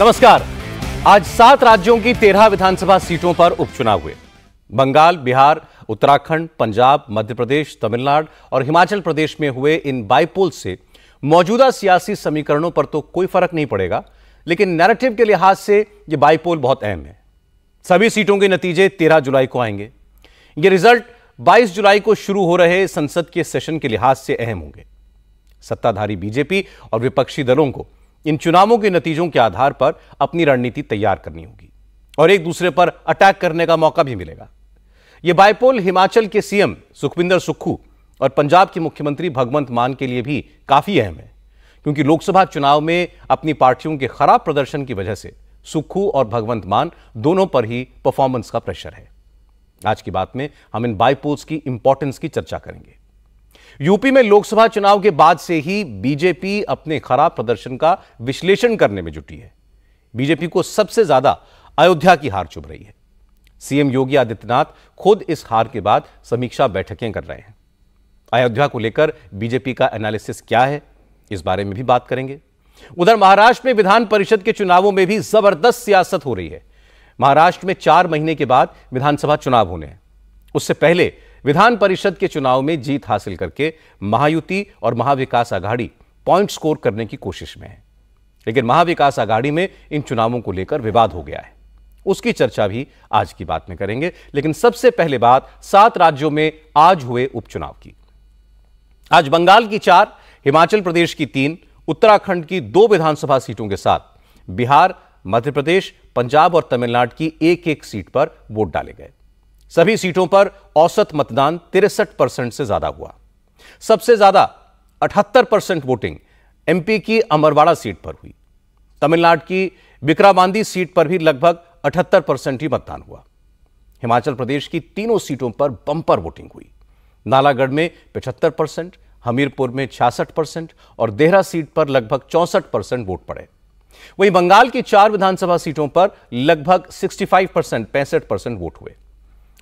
नमस्कार आज सात राज्यों की तेरह विधानसभा सीटों पर उपचुनाव हुए बंगाल बिहार उत्तराखंड पंजाब मध्य प्रदेश तमिलनाडु और हिमाचल प्रदेश में हुए इन बाइपोल से मौजूदा सियासी समीकरणों पर तो कोई फर्क नहीं पड़ेगा लेकिन नैरेटिव के लिहाज से ये बाइपोल बहुत अहम है सभी सीटों के नतीजे तेरह जुलाई को आएंगे ये रिजल्ट बाईस जुलाई को शुरू हो रहे संसद के सेशन के लिहाज से अहम होंगे सत्ताधारी बीजेपी और विपक्षी दलों को इन चुनावों के नतीजों के आधार पर अपनी रणनीति तैयार करनी होगी और एक दूसरे पर अटैक करने का मौका भी मिलेगा यह बायपोल हिमाचल के सीएम सुखविंदर सुक्खू और पंजाब के मुख्यमंत्री भगवंत मान के लिए भी काफी अहम है क्योंकि लोकसभा चुनाव में अपनी पार्टियों के खराब प्रदर्शन की वजह से सुक्खू और भगवंत मान दोनों पर ही परफॉर्मेंस का प्रेशर है आज की बात में हम इन बायपोल्स की इंपॉर्टेंस की चर्चा करेंगे यूपी में लोकसभा चुनाव के बाद से ही बीजेपी अपने खराब प्रदर्शन का विश्लेषण करने में जुटी है बीजेपी को सबसे ज्यादा अयोध्या की हार चुभ रही है सीएम योगी आदित्यनाथ खुद इस हार के बाद समीक्षा बैठकें कर रहे हैं अयोध्या को लेकर बीजेपी का एनालिसिस क्या है इस बारे में भी बात करेंगे उधर महाराष्ट्र में विधान परिषद के चुनावों में भी जबरदस्त सियासत हो रही है महाराष्ट्र में चार महीने के बाद विधानसभा चुनाव होने हैं उससे पहले विधान परिषद के चुनाव में जीत हासिल करके महायुति और महाविकास आघाड़ी पॉइंट स्कोर करने की कोशिश में है लेकिन महाविकास आघाड़ी में इन चुनावों को लेकर विवाद हो गया है उसकी चर्चा भी आज की बात में करेंगे लेकिन सबसे पहले बात सात राज्यों में आज हुए उपचुनाव की आज बंगाल की चार हिमाचल प्रदेश की तीन उत्तराखंड की दो विधानसभा सीटों के साथ बिहार मध्य प्रदेश पंजाब और तमिलनाडु की एक एक सीट पर वोट डाले गए सभी सीटों पर औसत मतदान तिरसठ परसेंट से ज्यादा हुआ सबसे ज्यादा अठहत्तर परसेंट वोटिंग एमपी की अमरवाड़ा सीट पर हुई तमिलनाडु की विक्राबांदी सीट पर भी लगभग अठहत्तर परसेंट ही मतदान हुआ हिमाचल प्रदेश की तीनों सीटों पर बंपर वोटिंग हुई नालागढ़ में पचहत्तर परसेंट हमीरपुर में छियासठ परसेंट और देहरा सीट पर लगभग चौसठ परसेंट वोट पड़े वहीं बंगाल की चार विधानसभा सीटों पर लगभग 65 परसेंट पैंसठ परसेंट वोट हुए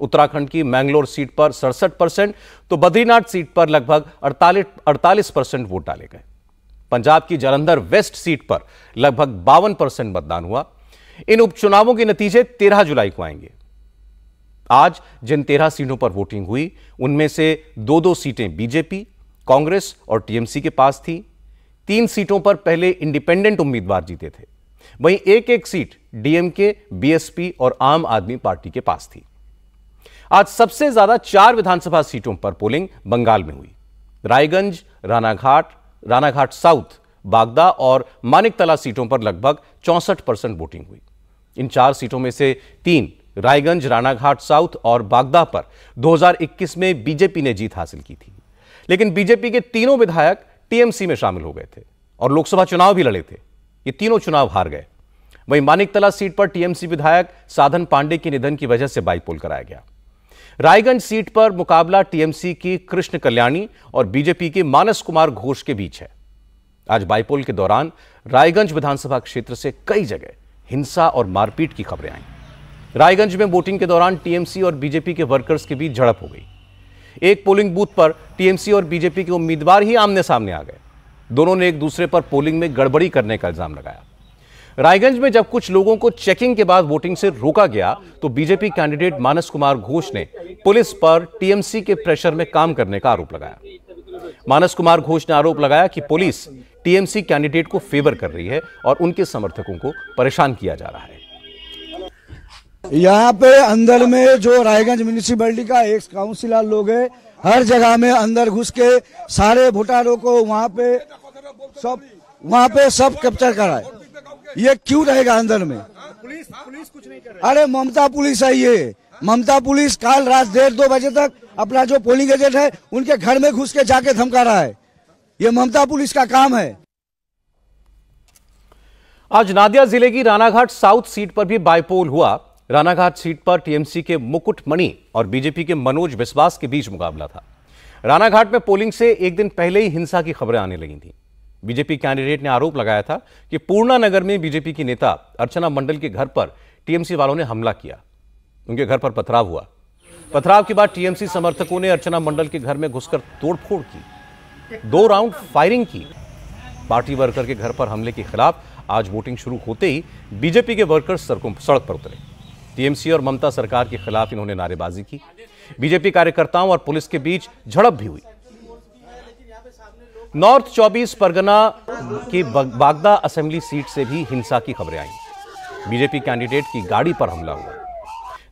उत्तराखंड की मैंगलोर सीट पर सड़सठ परसेंट तो बद्रीनाथ सीट पर लगभग अड़तालीस अड़तालीस परसेंट वोट डाले गए पंजाब की जलंधर वेस्ट सीट पर लगभग बावन परसेंट मतदान हुआ इन उपचुनावों के नतीजे तेरह जुलाई को आएंगे आज जिन तेरह सीटों पर वोटिंग हुई उनमें से दो दो सीटें बीजेपी कांग्रेस और टीएमसी के पास थी तीन सीटों पर पहले इंडिपेंडेंट उम्मीदवार जीते थे वहीं एक एक सीट डीएमके बीएसपी और आम आदमी पार्टी के पास थी आज सबसे ज्यादा चार विधानसभा सीटों पर पोलिंग बंगाल में हुई रायगंज रानाघाट रानाघाट साउथ बागदा और मानिकतला सीटों पर लगभग चौसठ परसेंट वोटिंग हुई इन चार सीटों में से तीन रायगंज रानाघाट साउथ और बागदा पर 2021 में बीजेपी ने जीत हासिल की थी लेकिन बीजेपी के तीनों विधायक टीएमसी में शामिल हो गए थे और लोकसभा चुनाव भी लड़े थे ये तीनों चुनाव हार गए वहीं मानिकतला सीट पर टीएमसी विधायक साधन पांडे के निधन की वजह से बाईपोल कराया गया रायगंज सीट पर मुकाबला टीएमसी की कृष्ण कल्याणी और बीजेपी के मानस कुमार घोष के बीच है आज बाइपोल के दौरान रायगंज विधानसभा क्षेत्र से कई जगह हिंसा और मारपीट की खबरें आई रायगंज में वोटिंग के दौरान टीएमसी और बीजेपी के वर्कर्स के बीच झड़प हो गई एक पोलिंग बूथ पर टीएमसी और बीजेपी के उम्मीदवार ही आमने सामने आ गए दोनों ने एक दूसरे पर पोलिंग में गड़बड़ी करने का इल्जाम लगाया रायगंज में जब कुछ लोगों को चेकिंग के बाद वोटिंग से रोका गया तो बीजेपी कैंडिडेट मानस कुमार घोष ने पुलिस पर टीएमसी के प्रेशर में काम करने का आरोप लगाया मानस कुमार घोष ने आरोप लगाया कि पुलिस टीएमसी कैंडिडेट को फेवर कर रही है और उनके समर्थकों को परेशान किया जा रहा है यहाँ पे अंदर में जो रायगंज म्यूनिसिपैलिटी का एक काउंसिलर लोग है हर जगह में अंदर घुस के सारे वोटारों को वहाँ पे सब वहाँ पे सब कैप्चर कराए ये क्यों रहेगा अंदर में पुलिस पुलिस कुछ नहीं कर रही अरे ममता पुलिस है ये ममता पुलिस काल रात डेढ़ दो बजे तक अपना जो पोलिंग एजेंट है उनके घर में घुस के जाके धमका रहा है ये ममता पुलिस का काम है आज नादिया जिले की रानाघाट साउथ सीट पर भी बायपोल हुआ रानाघाट सीट पर टीएमसी के मुकुट मणि और बीजेपी के मनोज विश्वास के बीच मुकाबला था रानाघाट में पोलिंग से एक दिन पहले ही हिंसा की खबरें आने लगी थी बीजेपी कैंडिडेट ने आरोप लगाया था कि पूर्णा नगर में बीजेपी की नेता अर्चना मंडल के घर पर टीएमसी वालों ने हमला किया उनके घर पर पथराव हुआ पथराव के बाद टीएमसी समर्थकों ने अर्चना मंडल के घर में घुसकर तोड़फोड़ की दो राउंड फायरिंग की पार्टी वर्कर के घर पर हमले के खिलाफ आज वोटिंग शुरू होते ही बीजेपी के वर्कर सड़कों सड़क पर उतरे टीएमसी और ममता सरकार के खिलाफ इन्होंने नारेबाजी की बीजेपी कार्यकर्ताओं और पुलिस के बीच झड़प भी हुई नॉर्थ 24 परगना की बागदा असेंबली सीट से भी हिंसा की खबरें आई बीजेपी कैंडिडेट की गाड़ी पर हमला हुआ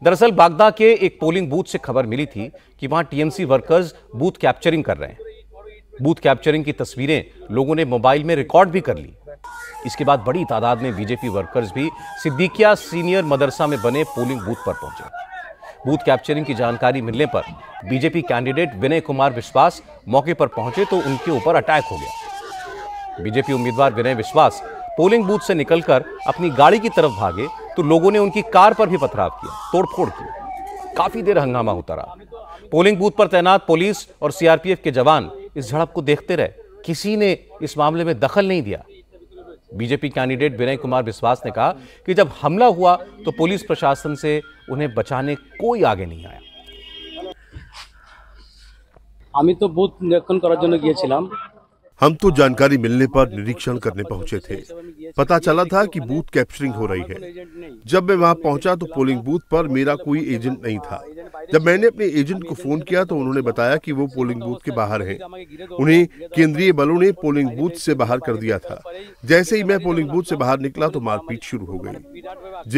दरअसल बागदा के एक पोलिंग बूथ से खबर मिली थी कि वहां टीएमसी वर्कर्स बूथ कैप्चरिंग कर रहे हैं बूथ कैप्चरिंग की तस्वीरें लोगों ने मोबाइल में रिकॉर्ड भी कर ली इसके बाद बड़ी तादाद में बीजेपी वर्कर्स भी सिद्दीकिया सीनियर मदरसा में बने पोलिंग बूथ पर पहुंचे बूथ कैप्चरिंग की जानकारी मिलने पर बीजेपी कैंडिडेट विनय कुमार विश्वास मौके पर पहुंचे तो उनके ऊपर अटैक हो गया बीजेपी उम्मीदवार विनय विश्वास पोलिंग बूथ से निकलकर अपनी गाड़ी की तरफ भागे तो लोगों ने उनकी कार पर भी पथराव किया तोड़फोड़ की काफी देर हंगामा होता रहा पोलिंग बूथ पर तैनात पुलिस और सीआरपीएफ के जवान इस झड़प को देखते रहे किसी ने इस मामले में दखल नहीं दिया बीजेपी कैंडिडेट विनय कुमार विश्वास ने कहा कि जब हमला हुआ तो पुलिस प्रशासन से उन्हें बचाने कोई आगे नहीं आया আমি তো বুথ নিরীক্ষণ করার জন্য গিয়েছিলাম हम तो जानकारी मिलने पर निरीक्षण करने पहुंचे थे पता चला था कि बूथ कैप्चरिंग हो रही है जब मैं वहां पहुंचा तो पोलिंग बूथ पर मेरा कोई एजेंट नहीं था जब मैंने अपने एजेंट को फोन किया तो उन्होंने बताया कि वो पोलिंग बूथ के बाहर हैं। उन्हें केंद्रीय बलों ने पोलिंग बूथ से बाहर कर दिया था जैसे ही मैं पोलिंग बूथ से बाहर निकला तो मारपीट शुरू हो गई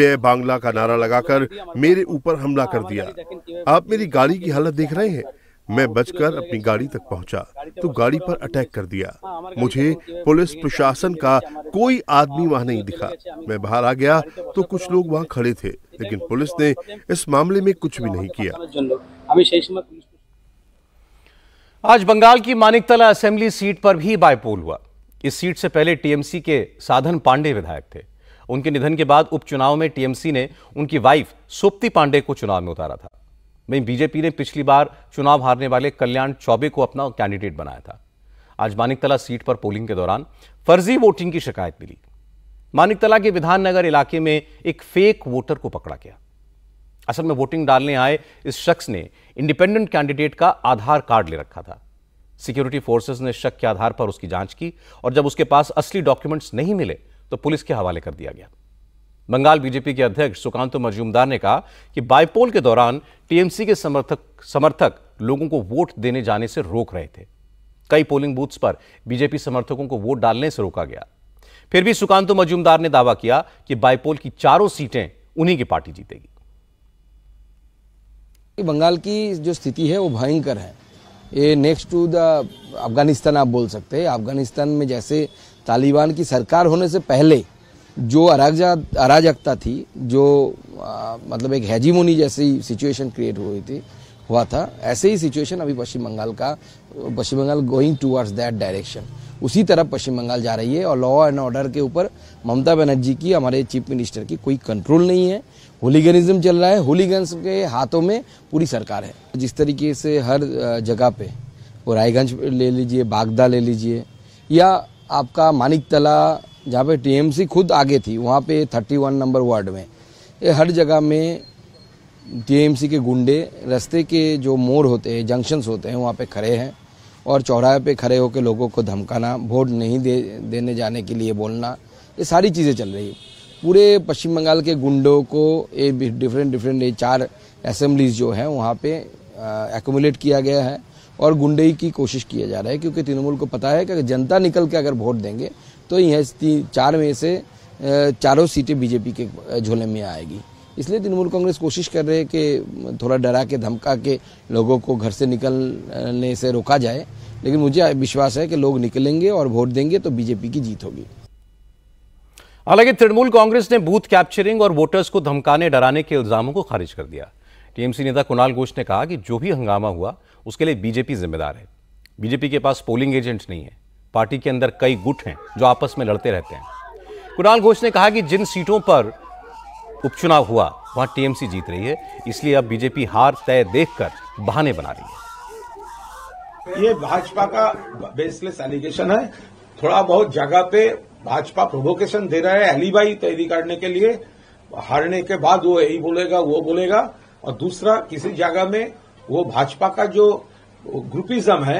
जय बांग्ला का नारा लगाकर मेरे ऊपर हमला कर दिया आप मेरी गाड़ी की हालत देख रहे हैं मैं बचकर अपनी गाड़ी तक पहुंचा तो गाड़ी पर अटैक कर दिया मुझे पुलिस प्रशासन का कोई आदमी वहां नहीं दिखा मैं बाहर आ गया तो कुछ लोग वहां खड़े थे लेकिन पुलिस ने इस मामले में कुछ भी नहीं किया आज बंगाल की मानिकतला असेंबली सीट पर भी बायपोल हुआ इस सीट से पहले टीएमसी के साधन पांडे विधायक थे उनके निधन के बाद उपचुनाव में टीएमसी ने उनकी वाइफ सोप्ती पांडे को चुनाव में उतारा था वहीं बीजेपी ने पिछली बार चुनाव हारने वाले कल्याण चौबे को अपना कैंडिडेट बनाया था आज मानिकतला सीट पर पोलिंग के दौरान फर्जी वोटिंग की शिकायत मिली मानिकतला के विधाननगर इलाके में एक फेक वोटर को पकड़ा गया असल में वोटिंग डालने आए इस शख्स ने इंडिपेंडेंट कैंडिडेट का आधार कार्ड ले रखा था सिक्योरिटी फोर्सेस ने शक के आधार पर उसकी जांच की और जब उसके पास असली डॉक्यूमेंट्स नहीं मिले तो पुलिस के हवाले कर दिया गया बंगाल बीजेपी के अध्यक्ष सुकांतो तो मजूमदार ने कहा कि बाइपोल के दौरान टीएमसी के समर्थक समर्थक लोगों को वोट देने जाने से रोक रहे थे कई पोलिंग बूथ्स पर बीजेपी समर्थकों को वोट डालने से रोका गया फिर भी सुकांतो तो मजूमदार ने दावा किया कि बाइपोल की चारों सीटें उन्हीं की पार्टी जीतेगी बंगाल की जो स्थिति है वो भयंकर है ये नेक्स्ट टू द अफगानिस्तान आप बोल सकते हैं अफगानिस्तान में जैसे तालिबान की सरकार होने से पहले जो अराजा अराजकता थी जो आ, मतलब एक हैजीमोनी जैसी सिचुएशन क्रिएट हुई थी हुआ था ऐसे ही सिचुएशन अभी पश्चिम बंगाल का Paschim Bengal going towards that direction उसी तरफ पश्चिम बंगाल जा रही है और लॉ एंड ऑर्डर के ऊपर ममता बनर्जी की हमारे चीफ मिनिस्टर की कोई कंट्रोल नहीं है होलीगनिज्म चल रहा है होलीगन्स के हाथों में पूरी सरकार है जिस तरीके से हर जगह पे वो रायगंज ले लीजिए बागदा ले लीजिए या आपका मानिक तला जहाँ पे टीएमसी खुद आगे थी वहाँ पे 31 नंबर वार्ड में ये हर जगह में टीएमसी के गुंडे रास्ते के जो मोड़ होते हैं जंक्शंस होते हैं वहाँ पे खड़े हैं और चौराहे पे खड़े होकर लोगों को धमकाना वोट नहीं दे देने जाने के लिए बोलना ये सारी चीज़ें चल रही पूरे पश्चिम बंगाल के गुंडों को ये डिफरेंट डिफरेंट ये चार असम्बलीज जो हैं वहाँ पर एकोमोलेट किया गया है और गुंडई की कोशिश किया जा रहा है क्योंकि तृणमूल को पता है कि जनता निकल के अगर वोट देंगे तो यह चार में से चारों सीटें बीजेपी के झोले में आएगी इसलिए तृणमूल कांग्रेस कोशिश कर रहे हैं कि थोड़ा डरा के धमका के लोगों को घर से निकलने से रोका जाए लेकिन मुझे विश्वास है कि लोग निकलेंगे और वोट देंगे तो बीजेपी की जीत होगी हालांकि तृणमूल कांग्रेस ने बूथ कैप्चरिंग और वोटर्स को धमकाने डराने के इल्जामों को खारिज कर दिया टीएमसी नेता कुणाल घोष ने कहा कि जो भी हंगामा हुआ उसके लिए बीजेपी जिम्मेदार है बीजेपी के पास पोलिंग एजेंट नहीं है पार्टी के अंदर कई गुट हैं जो आपस में लड़ते रहते हैं कुणाल घोष ने कहा कि जिन सीटों पर उपचुनाव हुआ वहां टीएमसी जीत रही है इसलिए अब बीजेपी हार तय देखकर बहाने बना रही है ये भाजपा का बेसलेस एलिगेशन है थोड़ा बहुत जगह पे भाजपा प्रोवोकेशन दे रहा है एलिबाई तैयारी करने के लिए हारने के बाद वो यही बोलेगा वो बोलेगा और दूसरा किसी जगह में वो भाजपा का जो ग्रुपिज्म है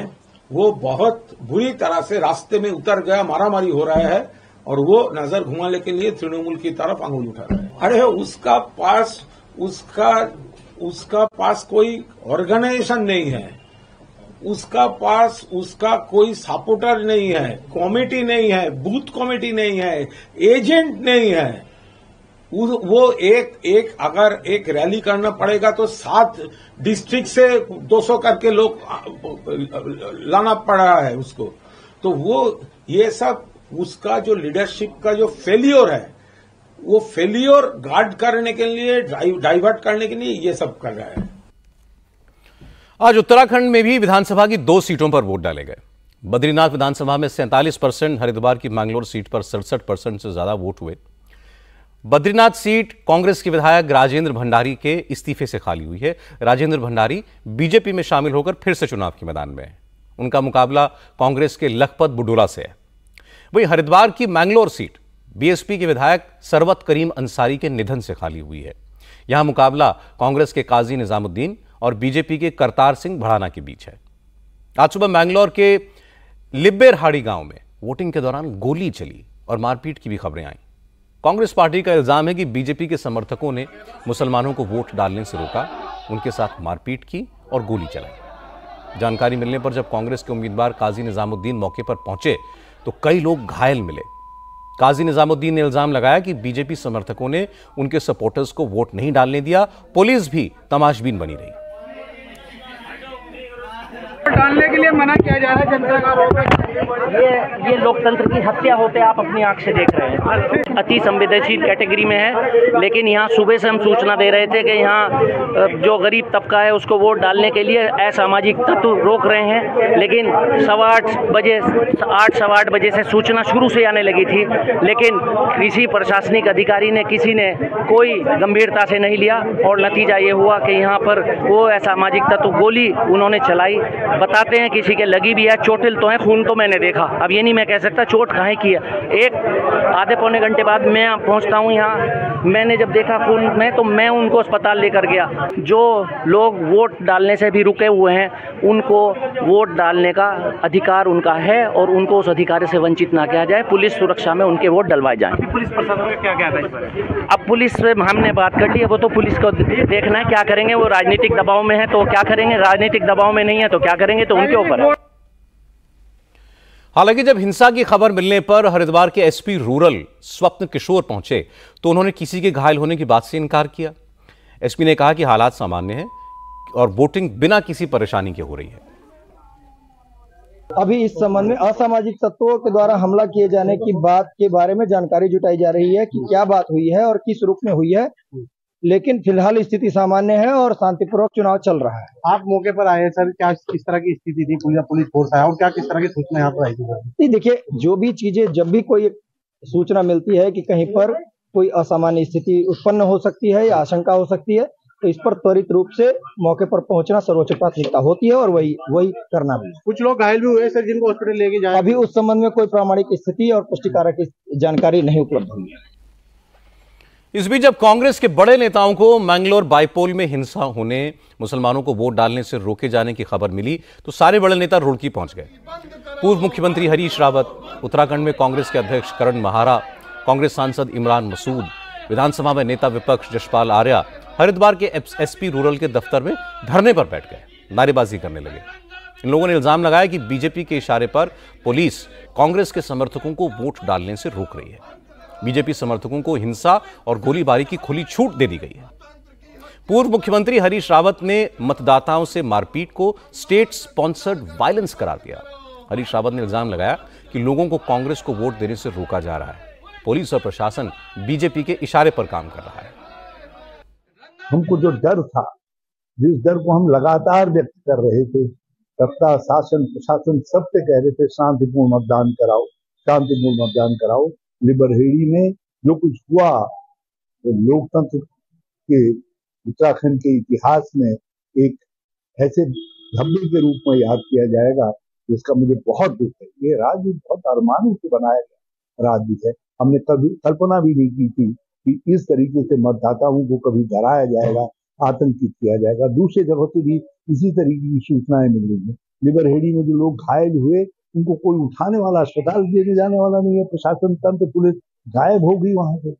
वो बहुत बुरी तरह से रास्ते में उतर गया मारामारी हो रहा है और वो नजर घुमाने के लिए तृणमूल की तरफ अंगुल उठा रहा है अरे उसका पास उसका उसका पास कोई ऑर्गेनाइजेशन नहीं है उसका पास उसका कोई सपोर्टर नहीं है कमेटी नहीं है बूथ कमेटी नहीं है एजेंट नहीं है वो एक एक अगर एक रैली करना पड़ेगा तो सात डिस्ट्रिक्ट से 200 करके लोग लाना पड़ रहा है उसको तो वो ये सब उसका जो लीडरशिप का जो फेलियोर है वो फेलियोर गार्ड करने के लिए डाइवर्ट करने के लिए ये सब कर रहा है आज उत्तराखंड में भी विधानसभा की दो सीटों पर वोट डाले गए बद्रीनाथ विधानसभा में सैंतालीस परसेंट हरिद्वार की मैंगलोर सीट पर सड़सठ परसेंट से ज्यादा वोट हुए बद्रीनाथ सीट कांग्रेस के विधायक राजेंद्र भंडारी के इस्तीफे से खाली हुई है राजेंद्र भंडारी बीजेपी में शामिल होकर फिर से चुनाव के मैदान में है उनका मुकाबला कांग्रेस के लखपत बुडोला से है वहीं हरिद्वार की मैंगलोर सीट बीएसपी के विधायक सरवत करीम अंसारी के निधन से खाली हुई है यहां मुकाबला कांग्रेस के काजी निजामुद्दीन और बीजेपी के करतार सिंह भड़ाना के बीच है आज सुबह मैंगलोर के लिब्बेरहाड़ी गांव में वोटिंग के दौरान गोली चली और मारपीट की भी खबरें आई कांग्रेस पार्टी का इल्ज़ाम है कि बीजेपी के समर्थकों ने मुसलमानों को वोट डालने से रोका उनके साथ मारपीट की और गोली चलाई जानकारी मिलने पर जब कांग्रेस के उम्मीदवार काजी निजामुद्दीन मौके पर पहुंचे तो कई लोग घायल मिले काजी निजामुद्दीन ने इल्ज़ाम लगाया कि बीजेपी समर्थकों ने उनके सपोर्टर्स को वोट नहीं डालने दिया पुलिस भी तमाशबीन बनी रही डालने के लिए मना किया जा रहा है जनता का ये ये लोकतंत्र की हत्या होते आप अपनी आंख से देख रहे हैं अति संवेदनशील कैटेगरी में है लेकिन यहाँ सुबह से हम सूचना दे रहे थे कि यहाँ जो गरीब तबका है उसको वोट डालने के लिए असामाजिक तत्व रोक रहे हैं लेकिन सवा आठ बजे आठ सवा आठ बजे से सूचना शुरू से आने लगी थी लेकिन किसी प्रशासनिक अधिकारी ने किसी ने कोई गंभीरता से नहीं लिया और नतीजा ये हुआ कि यहाँ पर वो असामाजिक तत्व गोली उन्होंने चलाई बताते हैं किसी के लगी भी है चोटिल तो है खून तो मैंने देखा अब ये नहीं मैं कह सकता चोट कहाँ की है एक आधे पौने घंटे बाद मैं पहुँचता हूँ यहाँ मैंने जब देखा खून में तो मैं उनको अस्पताल लेकर गया जो लोग वोट डालने से भी रुके हुए हैं उनको वोट डालने का अधिकार उनका है और उनको उस अधिकार से वंचित ना किया जाए पुलिस सुरक्षा में उनके वोट डलवाए जाए पुलिस प्रशासन का क्या कहना है अब पुलिस से हमने बात कर ली है वो तो पुलिस को देखना है क्या करेंगे वो राजनीतिक दबाव में है तो क्या करेंगे राजनीतिक दबाव में नहीं है तो क्या करेंगे तो उनके ऊपर हालांकि जब हिंसा की खबर मिलने पर हरिद्वार के एसपी रूरल स्वप्न किशोर पहुंचे तो उन्होंने किसी के घायल होने की बात से इनकार किया एसपी ने कहा कि हालात सामान्य हैं और वोटिंग बिना किसी परेशानी के हो रही है अभी इस संबंध में असामाजिक तत्वों के द्वारा हमला किए जाने की बात के बारे में जानकारी जुटाई जा रही है कि क्या बात हुई है और किस रूप में हुई है लेकिन फिलहाल स्थिति सामान्य है और शांतिपूर्वक चुनाव चल रहा है आप मौके पर आए सर क्या किस तरह की स्थिति थी पुलिस फोर्स आया और क्या किस तरह की सूचना यहाँ पर आई थी देखिए जो भी चीजें जब भी कोई सूचना मिलती है कि कहीं पर कोई असामान्य स्थिति उत्पन्न हो सकती है या आशंका हो सकती है तो इस पर त्वरित रूप से मौके पर पहुंचना सर्वोच्च प्राथमिकता होती है और वही वही करना भी कुछ लोग घायल भी हुए सर जिनको हॉस्पिटल लेके जाए अभी उस संबंध में कोई प्रामाणिक स्थिति और पुष्टिकारक जानकारी नहीं उपलब्ध हुई है इस बीच जब कांग्रेस के बड़े नेताओं को मैंगलोर बाईपोल में हिंसा होने मुसलमानों को वोट डालने से रोके जाने की खबर मिली तो सारे बड़े नेता रुड़की पहुंच गए पूर्व मुख्यमंत्री हरीश रावत उत्तराखंड में कांग्रेस के अध्यक्ष करण महारा कांग्रेस सांसद इमरान मसूद विधानसभा में नेता विपक्ष जशपाल आर्या हरिद्वार के एस रूरल के दफ्तर में धरने पर बैठ गए नारेबाजी करने लगे इन लोगों ने इल्जाम लगाया कि बीजेपी के इशारे पर पुलिस कांग्रेस के समर्थकों को वोट डालने से रोक रही है बीजेपी समर्थकों को हिंसा और गोलीबारी की खुली छूट दे दी गई है पूर्व मुख्यमंत्री हरीश रावत ने मतदाताओं से मारपीट को स्टेट स्पॉन्सर्ड वायलेंस करार दिया हरीश रावत ने इल्जाम लगाया कि लोगों को कांग्रेस को वोट देने से रोका जा रहा है पुलिस और प्रशासन बीजेपी के इशारे पर काम कर रहा है हमको जो डर था जिस डर को हम लगातार व्यक्त कर रहे थे सत्ता शासन प्रशासन सबसे कह रहे थे शांतिपूर्ण मतदान कराओ शांतिपूर्ण मतदान कराओ लिबरहेड़ी में जो कुछ हुआ तो लोकतंत्र के उत्तराखंड के इतिहास में एक ऐसे धब्बे के रूप में याद किया जाएगा जिसका मुझे बहुत दुख है ये राज्य बहुत अरमानों से बनाया गया राज्य है हमने कभी कल्पना भी नहीं की थी कि इस तरीके से मतदाताओं को कभी डराया जाएगा आतंकित किया जाएगा दूसरे जगह से भी इसी तरीके की सूचनाएं मिल रही है लिबरहेड़ी में जो लोग घायल हुए उनको कोई उठाने वाला अस्पताल देने जाने वाला नहीं है प्रशासन तंत्र पुलिस गायब हो गई वहां से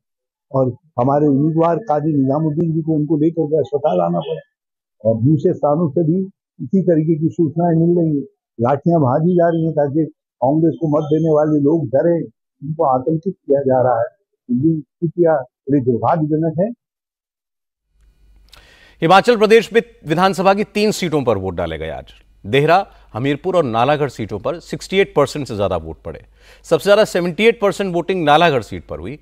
और हमारे उम्मीदवार काजी निजामुद्दीन जी को उनको लेकर के अस्पताल आना पड़ा और दूसरे स्थानों से भी इसी तरीके की सूचनाएं मिल रही है लाठियां भाजी जा रही है ताकि कांग्रेस को मत देने वाले लोग डरे उनको आतंकित किया जा रहा है ये बड़ी दुर्भाग्यजनक है हिमाचल प्रदेश में विधानसभा की तीन सीटों पर वोट डाले गए आज देहरा हमीरपुर और नालागढ़ सीटों पर 68 परसेंट से ज़्यादा वोट पड़े सबसे ज़्यादा 78 परसेंट वोटिंग नालागढ़ सीट पर हुई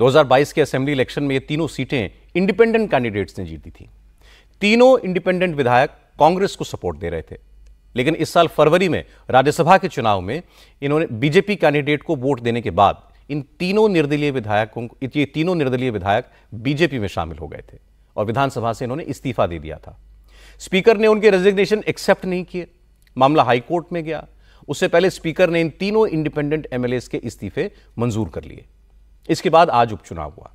2022 के असेंबली इलेक्शन में ये तीनों सीटें इंडिपेंडेंट कैंडिडेट्स ने जीती थी तीनों इंडिपेंडेंट विधायक कांग्रेस को सपोर्ट दे रहे थे लेकिन इस साल फरवरी में राज्यसभा के चुनाव में इन्होंने बीजेपी कैंडिडेट को वोट देने के बाद इन तीनों निर्दलीय विधायकों ये तीनों निर्दलीय विधायक बीजेपी में शामिल हो गए थे और विधानसभा से इन्होंने इस्तीफा दे दिया था स्पीकर ने उनके रेजिग्नेशन एक्सेप्ट नहीं किए मामला हाईकोर्ट में गया उससे पहले स्पीकर ने इन तीनों इंडिपेंडेंट एमएलए के इस्तीफे मंजूर कर लिए इसके बाद आज उपचुनाव हुआ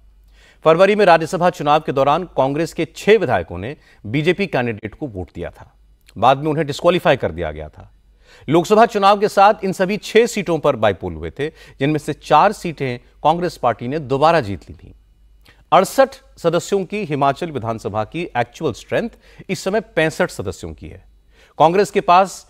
फरवरी में राज्यसभा चुनाव के दौरान कांग्रेस के छह विधायकों ने बीजेपी कैंडिडेट को वोट दिया था बाद में उन्हें डिस्कालीफाई कर दिया गया था लोकसभा चुनाव के साथ इन सभी छह सीटों पर बाइपोल हुए थे जिनमें से चार सीटें कांग्रेस पार्टी ने दोबारा जीत ली थी अड़सठ सदस्यों की हिमाचल विधानसभा की एक्चुअल स्ट्रेंथ इस समय पैंसठ सदस्यों की है कांग्रेस के पास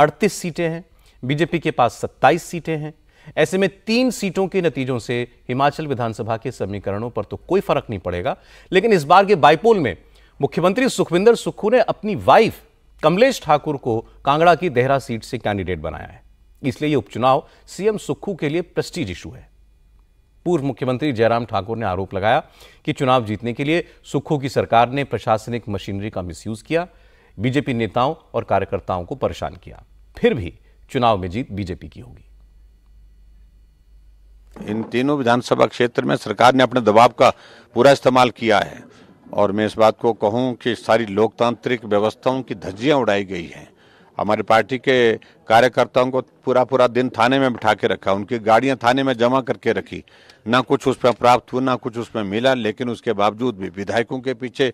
38 सीटें हैं बीजेपी के पास 27 सीटें हैं ऐसे में तीन सीटों के नतीजों से हिमाचल विधानसभा के समीकरणों पर तो कोई फर्क नहीं पड़ेगा लेकिन इस बार के बाइपोल में मुख्यमंत्री सुखविंदर सुक्खू ने अपनी वाइफ कमलेश ठाकुर को कांगड़ा की देहरा सीट से कैंडिडेट बनाया है इसलिए यह उपचुनाव सीएम सुक्खू के लिए प्रेस्टीज इशू है पूर्व मुख्यमंत्री जयराम ठाकुर ने आरोप लगाया कि चुनाव जीतने के लिए सुक्खू की सरकार ने प्रशासनिक मशीनरी का मिसयूज किया बीजेपी नेताओं और कार्यकर्ताओं को परेशान किया फिर भी चुनाव में जीत बीजेपी की होगी इन तीनों विधानसभा क्षेत्र में सरकार ने अपने दबाव का पूरा इस्तेमाल किया है और मैं इस बात को कहूं कि सारी लोकतांत्रिक व्यवस्थाओं की धज्जियां उड़ाई गई हैं हमारी पार्टी के कार्यकर्ताओं को पूरा पूरा दिन थाने में बिठा के रखा उनकी गाड़ियां थाने में जमा करके रखी ना कुछ उसमें प्राप्त हुआ ना कुछ उसमें मिला लेकिन उसके बावजूद भी विधायकों के पीछे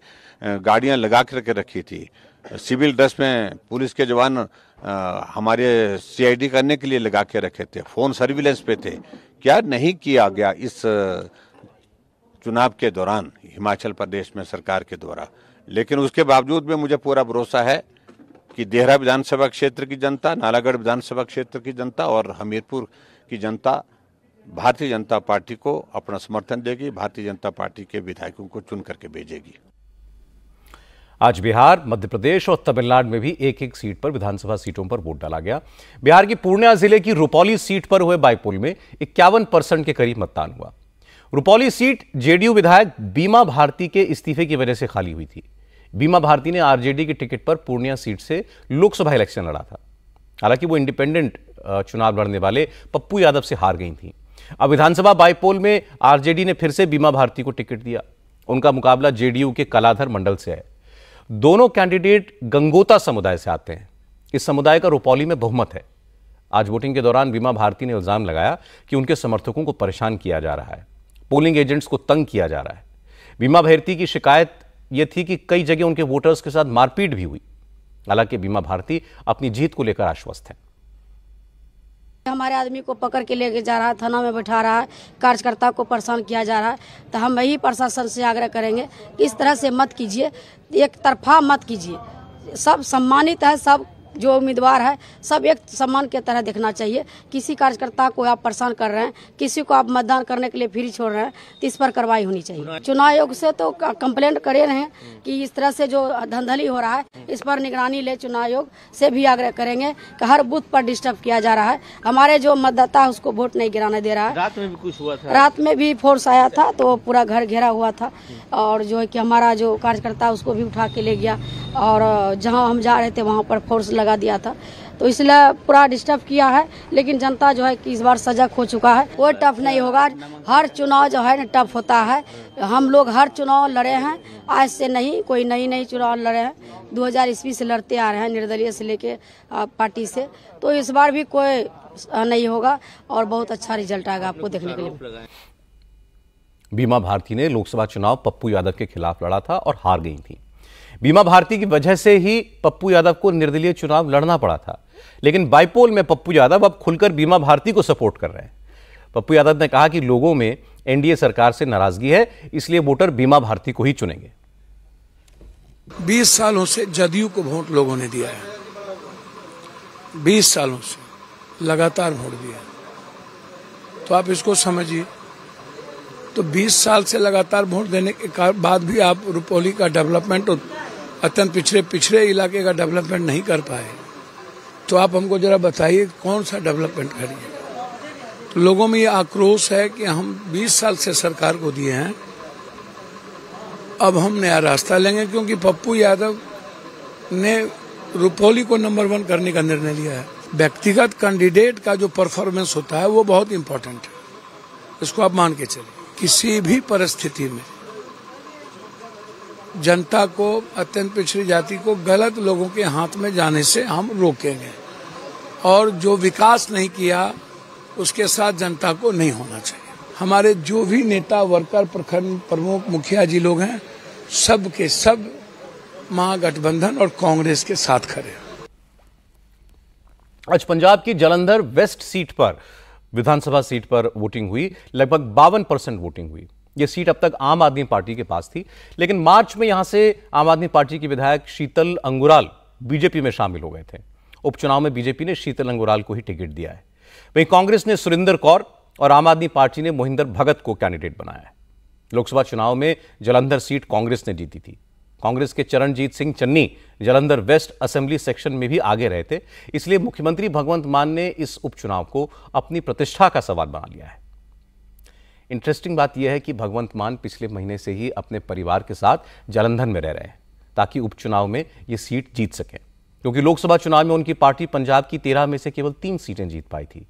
गाड़ियां लगा करके रखी थी सिविल ड्रेस में पुलिस के जवान हमारे सीआईडी करने के लिए लगा के रखे थे फ़ोन सर्विलेंस पे थे क्या नहीं किया गया इस चुनाव के दौरान हिमाचल प्रदेश में सरकार के द्वारा लेकिन उसके बावजूद भी मुझे पूरा भरोसा है कि देहरा विधानसभा क्षेत्र की जनता नालागढ़ विधानसभा क्षेत्र की जनता और हमीरपुर की जनता भारतीय जनता पार्टी को अपना समर्थन देगी भारतीय जनता पार्टी के विधायकों को चुन करके भेजेगी आज बिहार मध्य प्रदेश और तमिलनाडु में भी एक एक सीट पर विधानसभा सीटों पर वोट डाला गया बिहार की पूर्णिया जिले की रुपौली सीट पर हुए बाईपोल में इक्यावन परसेंट के करीब मतदान हुआ रुपौली सीट जेडीयू विधायक बीमा भारती के इस्तीफे की वजह से खाली हुई थी बीमा भारती ने आरजेडी की टिकट पर पूर्णिया सीट से लोकसभा इलेक्शन लड़ा था हालांकि वो इंडिपेंडेंट चुनाव लड़ने वाले पप्पू यादव से हार गई थी अब विधानसभा बाईपोल में आरजेडी ने फिर से बीमा भारती को टिकट दिया उनका मुकाबला जेडीयू के कलाधर मंडल से है दोनों कैंडिडेट गंगोता समुदाय से आते हैं इस समुदाय का रुपौली में बहुमत है आज वोटिंग के दौरान बीमा भारती ने इल्जाम लगाया कि उनके समर्थकों को परेशान किया जा रहा है पोलिंग एजेंट्स को तंग किया जा रहा है बीमा भारती की शिकायत यह थी कि कई जगह उनके वोटर्स के साथ मारपीट भी हुई हालांकि बीमा भारती अपनी जीत को लेकर आश्वस्त हैं हमारे आदमी को पकड़ के लेके जा रहा है थाना में बैठा रहा है कार्यकर्ता को परेशान किया जा रहा है तो हम यही प्रशासन से आग्रह करेंगे कि इस तरह से मत कीजिए एक तरफा मत कीजिए सब सम्मानित है सब जो उम्मीदवार है सब एक सम्मान के तरह देखना चाहिए किसी कार्यकर्ता को आप परेशान कर रहे हैं किसी को आप मतदान करने के लिए फ्री छोड़ रहे हैं तो इस पर कार्रवाई होनी चाहिए चुनाव आयोग से तो कंप्लेंट करे रहे हैं कि इस तरह से जो धंधली हो रहा है इस पर निगरानी ले चुनाव आयोग से भी आग्रह करेंगे कि हर बूथ पर डिस्टर्ब किया जा रहा है हमारे जो मतदाता है उसको वोट नहीं गिराने दे रहा है रात में भी कुछ हुआ था रात में भी फोर्स आया था तो पूरा घर घेरा हुआ था और जो है कि हमारा जो कार्यकर्ता उसको भी उठा के ले गया और जहाँ हम जा रहे थे वहाँ पर फोर्स लग लगा दिया था तो इसलिए पूरा डिस्टर्ब किया है लेकिन जनता जो है कि इस बार सजग हो चुका है कोई टफ अच्छा, नहीं अच्छा। होगा हर चुनाव जो है ना टफ होता है हम लोग हर चुनाव लड़े हैं आज से नहीं कोई नई नई चुनाव लड़े हैं दो हजार ईस्वी से लड़ते आ रहे हैं निर्दलीय से लेके पार्टी से तो इस बार भी कोई नहीं होगा और बहुत अच्छा रिजल्ट आएगा आपको देखने के लिए बीमा भारती ने लोकसभा चुनाव पप्पू यादव के खिलाफ लड़ा था और हार गई थी बीमा भारती की वजह से ही पप्पू यादव को निर्दलीय चुनाव लड़ना पड़ा था लेकिन बाइपोल में पप्पू यादव अब खुलकर बीमा भारती को सपोर्ट कर रहे हैं पप्पू यादव ने कहा कि लोगों में एनडीए सरकार से नाराजगी है इसलिए वोटर बीमा भारती को ही चुनेंगे 20 सालों से जदयू को वोट लोगों ने दिया है 20 सालों से लगातार वोट दिया तो आप इसको समझिए तो 20 साल से लगातार वोट देने के बाद भी आप रुपोली का डेवलपमेंट और अत्यंत पिछड़े पिछड़े इलाके का डेवलपमेंट नहीं कर पाए तो आप हमको जरा बताइए कौन सा डेवलपमेंट करिए तो लोगों में ये आक्रोश है कि हम 20 साल से सरकार को दिए हैं अब हम नया रास्ता लेंगे क्योंकि पप्पू यादव ने रुपोली को नंबर वन करने का निर्णय लिया है व्यक्तिगत कैंडिडेट का जो परफॉर्मेंस होता है वो बहुत इम्पोर्टेंट है इसको आप मान के चलिए किसी भी परिस्थिति में जनता को अत्यंत पिछड़ी जाति को गलत लोगों के हाथ में जाने से हम रोकेंगे और जो विकास नहीं किया उसके साथ जनता को नहीं होना चाहिए हमारे जो भी नेता वर्कर प्रखंड प्रमुख मुखिया जी लोग हैं सब के सब महागठबंधन और कांग्रेस के साथ खड़े हैं आज पंजाब की जलंधर वेस्ट सीट पर विधानसभा सीट पर वोटिंग हुई लगभग बावन परसेंट वोटिंग हुई ये सीट अब तक आम आदमी पार्टी के पास थी लेकिन मार्च में यहां से आम आदमी पार्टी की विधायक शीतल अंगुराल बीजेपी में शामिल हो गए थे उपचुनाव में बीजेपी ने शीतल अंगुराल को ही टिकट दिया है वहीं कांग्रेस ने सुरेंद्र कौर और आम आदमी पार्टी ने मोहिंदर भगत को कैंडिडेट बनाया है लोकसभा चुनाव में जलंधर सीट कांग्रेस ने जीती थी कांग्रेस के Charanjit Singh Channi Jalandhar west assembly section में भी आगे रहे थे इसलिए मुख्यमंत्री भगवंत मान ने इस उपचुनाव को अपनी प्रतिष्ठा का सवाल बना लिया है इंटरेस्टिंग बात यह है कि भगवंत मान पिछले महीने से ही अपने परिवार के साथ जालंधर में रह रहे हैं ताकि उपचुनाव में ये सीट जीत सकें क्योंकि लोकसभा चुनाव में उनकी पार्टी पंजाब की तेरह में से केवल तीन सीटें जीत पाई थी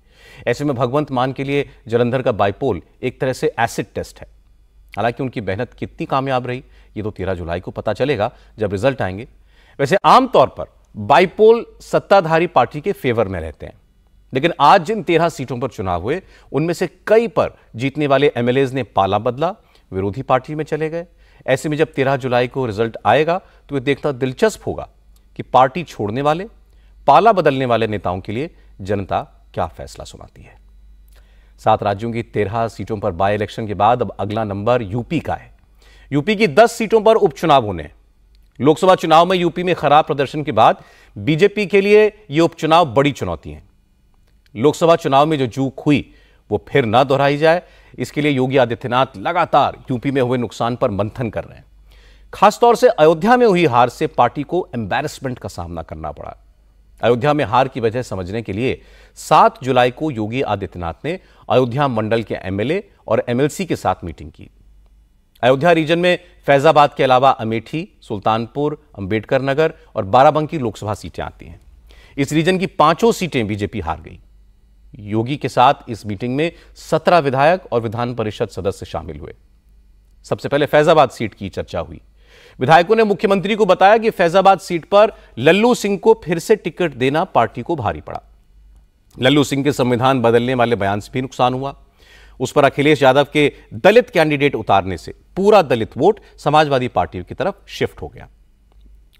ऐसे में भगवंत मान के लिए जलंधर का बाइपोल एक तरह से एसिड टेस्ट है हालांकि उनकी मेहनत कितनी कामयाब रही ये तो तेरह जुलाई को पता चलेगा जब रिजल्ट आएंगे वैसे आमतौर पर बाइपोल सत्ताधारी पार्टी के फेवर में रहते हैं लेकिन आज जिन तेरह सीटों पर चुनाव हुए उनमें से कई पर जीतने वाले एमएलएज ने पाला बदला विरोधी पार्टी में चले गए ऐसे में जब तेरह जुलाई को रिजल्ट आएगा तो यह देखना दिलचस्प होगा कि पार्टी छोड़ने वाले पाला बदलने वाले नेताओं के लिए जनता क्या फैसला सुनाती है सात राज्यों की तेरह सीटों पर बाय इलेक्शन के बाद अब अगला नंबर यूपी का है यूपी की दस सीटों पर उपचुनाव होने लोकसभा चुनाव में यूपी में खराब प्रदर्शन के बाद बीजेपी के लिए यह उपचुनाव बड़ी चुनौती हैं लोकसभा चुनाव में जो जूक हुई वो फिर ना दोहराई जाए इसके लिए योगी आदित्यनाथ लगातार यूपी में हुए नुकसान पर मंथन कर रहे हैं खासतौर से अयोध्या में हुई हार से पार्टी को एम्बेरसमेंट का सामना करना पड़ा अयोध्या में हार की वजह समझने के लिए 7 जुलाई को योगी आदित्यनाथ ने अयोध्या मंडल के एमएलए और एमएलसी के साथ मीटिंग की अयोध्या रीजन में फैजाबाद के अलावा अमेठी सुल्तानपुर अंबेडकर नगर और बाराबंकी लोकसभा सीटें आती हैं इस रीजन की पांचों सीटें बीजेपी हार गई योगी के साथ इस मीटिंग में सत्रह विधायक और विधान परिषद सदस्य शामिल हुए सबसे पहले फैजाबाद सीट की चर्चा हुई विधायकों ने मुख्यमंत्री को बताया कि फैजाबाद सीट पर लल्लू सिंह को फिर से टिकट देना पार्टी को भारी पड़ा लल्लू सिंह के संविधान बदलने वाले बयान से भी नुकसान हुआ उस पर अखिलेश यादव के दलित कैंडिडेट उतारने से पूरा दलित वोट समाजवादी पार्टी की तरफ शिफ्ट हो गया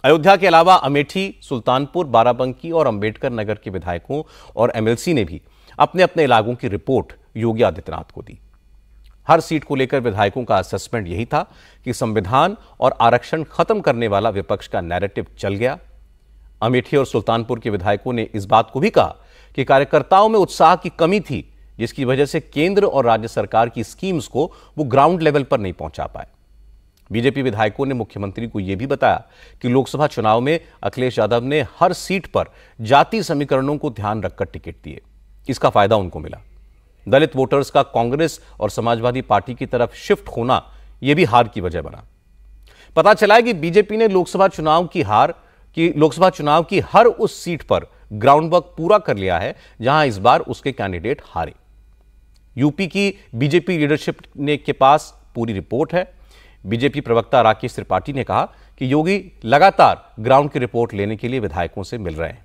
अयोध्या के अलावा अमेठी सुल्तानपुर बाराबंकी और अंबेडकर नगर के विधायकों और एमएलसी ने भी अपने अपने इलाकों की रिपोर्ट योगी आदित्यनाथ को दी हर सीट को लेकर विधायकों का असेसमेंट यही था कि संविधान और आरक्षण खत्म करने वाला विपक्ष का नैरेटिव चल गया अमेठी और सुल्तानपुर के विधायकों ने इस बात को भी कहा कि कार्यकर्ताओं में उत्साह की कमी थी जिसकी वजह से केंद्र और राज्य सरकार की स्कीम्स को वो ग्राउंड लेवल पर नहीं पहुंचा पाए बीजेपी विधायकों ने मुख्यमंत्री को यह भी बताया कि लोकसभा चुनाव में अखिलेश यादव ने हर सीट पर जाति समीकरणों को ध्यान रखकर टिकट दिए इसका फायदा उनको मिला दलित वोटर्स का कांग्रेस और समाजवादी पार्टी की तरफ शिफ्ट होना यह भी हार की वजह बना पता चला है कि बीजेपी ने लोकसभा चुनाव की हार कि लोकसभा चुनाव की हर उस सीट पर ग्राउंड वर्क पूरा कर लिया है जहां इस बार उसके कैंडिडेट हारे यूपी की बीजेपी लीडरशिप ने के पास पूरी रिपोर्ट है बीजेपी प्रवक्ता राकेश त्रिपाठी ने कहा कि योगी लगातार ग्राउंड की रिपोर्ट लेने के लिए विधायकों से मिल रहे हैं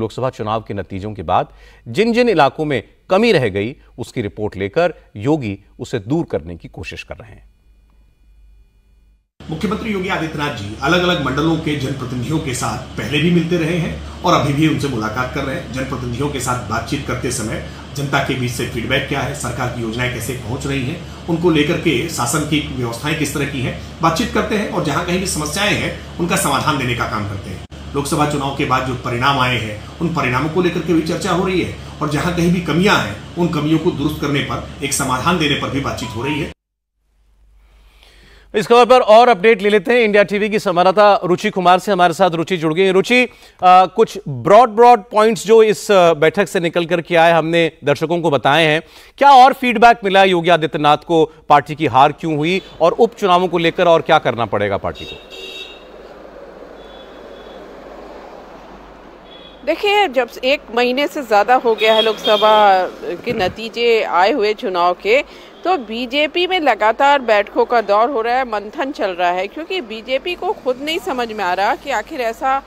लोकसभा चुनाव के नतीजों के बाद जिन जिन इलाकों में कमी रह गई उसकी रिपोर्ट लेकर योगी उसे दूर करने की कोशिश कर रहे हैं मुख्यमंत्री योगी आदित्यनाथ जी अलग अलग मंडलों के जनप्रतिनिधियों के साथ पहले भी मिलते रहे हैं और अभी भी उनसे मुलाकात कर रहे हैं जनप्रतिनिधियों के साथ बातचीत करते समय जनता के बीच से फीडबैक क्या है सरकार की योजनाएं कैसे पहुंच रही हैं उनको लेकर के शासन की व्यवस्थाएं किस तरह की हैं बातचीत करते हैं और जहां कहीं भी समस्याएं हैं उनका समाधान देने का काम करते हैं लोकसभा चुनाव के बाद जो परिणाम आए हैं उन परिणामों को लेकर के भी चर्चा हो रही है और जहां कहीं भी कमियां हैं उन कमियों को दुरुस्त करने पर एक समाधान देने पर भी बातचीत हो रही है इस खबर पर और अपडेट ले लेते हैं इंडिया टीवी की संवाददाता रुचि कुमार से हमारे साथ रुचि जुड़ गई रुचि कुछ ब्रॉड ब्रॉड पॉइंट्स जो इस बैठक से निकल कर के आए हमने दर्शकों को बताए हैं क्या और फीडबैक मिला योगी आदित्यनाथ को पार्टी की हार क्यों हुई और उपचुनावों को लेकर और क्या करना पड़ेगा पार्टी को देखिए जब एक महीने से ज़्यादा हो गया है लोकसभा के नतीजे आए हुए चुनाव के तो बीजेपी में लगातार बैठकों का दौर हो रहा है मंथन चल रहा है क्योंकि बीजेपी को खुद नहीं समझ में आ रहा कि आखिर ऐसा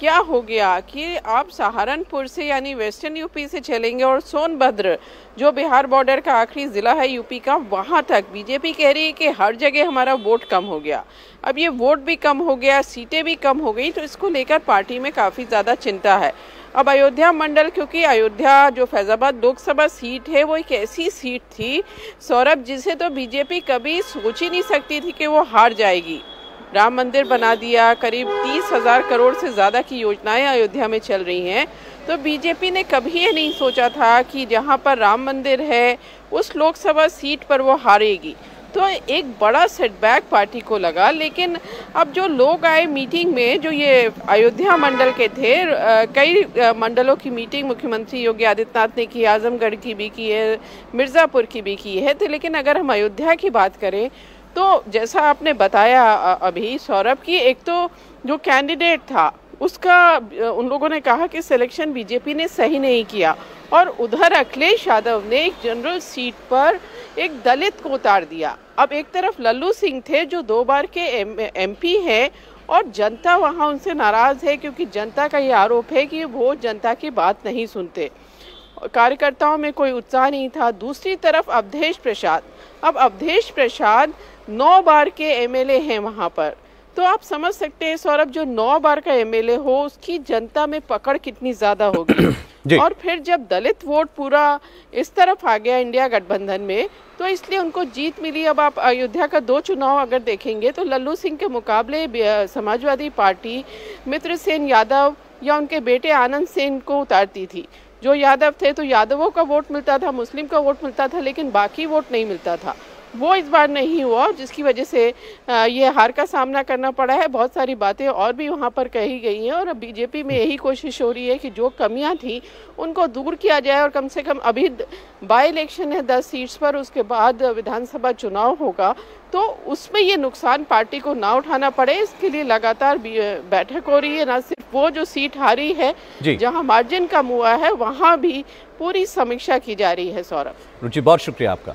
क्या हो गया कि आप सहारनपुर से यानी वेस्टर्न यूपी से चलेंगे और सोनभद्र जो बिहार बॉर्डर का आखिरी ज़िला है यूपी का वहाँ तक बीजेपी कह रही है कि हर जगह हमारा वोट कम हो गया अब ये वोट भी कम हो गया सीटें भी कम हो गई तो इसको लेकर पार्टी में काफ़ी ज़्यादा चिंता है अब अयोध्या मंडल क्योंकि अयोध्या जो फैजाबाद लोकसभा सीट है वो एक ऐसी सीट थी सौरभ जिसे तो बीजेपी कभी सोच ही नहीं सकती थी कि वो हार जाएगी राम मंदिर बना दिया करीब तीस हज़ार करोड़ से ज़्यादा की योजनाएं अयोध्या में चल रही हैं तो बीजेपी ने कभी ये नहीं सोचा था कि जहाँ पर राम मंदिर है उस लोकसभा सीट पर वो हारेगी तो एक बड़ा सेटबैक पार्टी को लगा लेकिन अब जो लोग आए मीटिंग में जो ये अयोध्या मंडल के थे कई मंडलों की मीटिंग मुख्यमंत्री योगी आदित्यनाथ ने की आजमगढ़ की भी की है मिर्ज़ापुर की भी की है तो लेकिन अगर हम अयोध्या की बात करें तो जैसा आपने बताया अभी सौरभ की एक तो जो कैंडिडेट था उसका उन लोगों ने कहा कि सिलेक्शन बीजेपी ने सही नहीं किया और उधर अखिलेश यादव ने एक जनरल सीट पर एक दलित को उतार दिया अब एक तरफ लल्लू सिंह थे जो दो बार के एम एमपी हैं और जनता वहाँ उनसे नाराज़ है क्योंकि जनता का ये आरोप है कि वो जनता की बात नहीं सुनते कार्यकर्ताओं में कोई उत्साह नहीं था दूसरी तरफ अवधेश प्रसाद अब अवधेश प्रसाद नौ बार के एमएलए हैं वहाँ पर तो आप समझ सकते हैं सौरभ जो नौ बार का एमएलए हो उसकी जनता में पकड़ कितनी ज्यादा होगी और फिर जब दलित वोट पूरा इस तरफ आ गया इंडिया गठबंधन में तो इसलिए उनको जीत मिली अब आप अयोध्या का दो चुनाव अगर देखेंगे तो लल्लू सिंह के मुकाबले समाजवादी पार्टी मित्र सेन यादव या उनके बेटे आनंद सेन को उतारती थी जो यादव थे तो यादवों का वोट मिलता था मुस्लिम का वोट मिलता था लेकिन बाकी वोट नहीं मिलता था वो इस बार नहीं हुआ जिसकी वजह से ये हार का सामना करना पड़ा है बहुत सारी बातें और भी वहाँ पर कही गई हैं और अब बीजेपी में यही कोशिश हो रही है कि जो कमियाँ थी उनको दूर किया जाए और कम से कम अभी बाई इलेक्शन है दस सीट्स पर उसके बाद विधानसभा चुनाव होगा तो उसमें ये नुकसान पार्टी को ना उठाना पड़े इसके लिए लगातार बैठक हो रही है ना सिर्फ वो जो सीट हारी है जहाँ मार्जिन कम हुआ है वहाँ भी पूरी समीक्षा की जा रही है सौरभ रुचि बहुत शुक्रिया आपका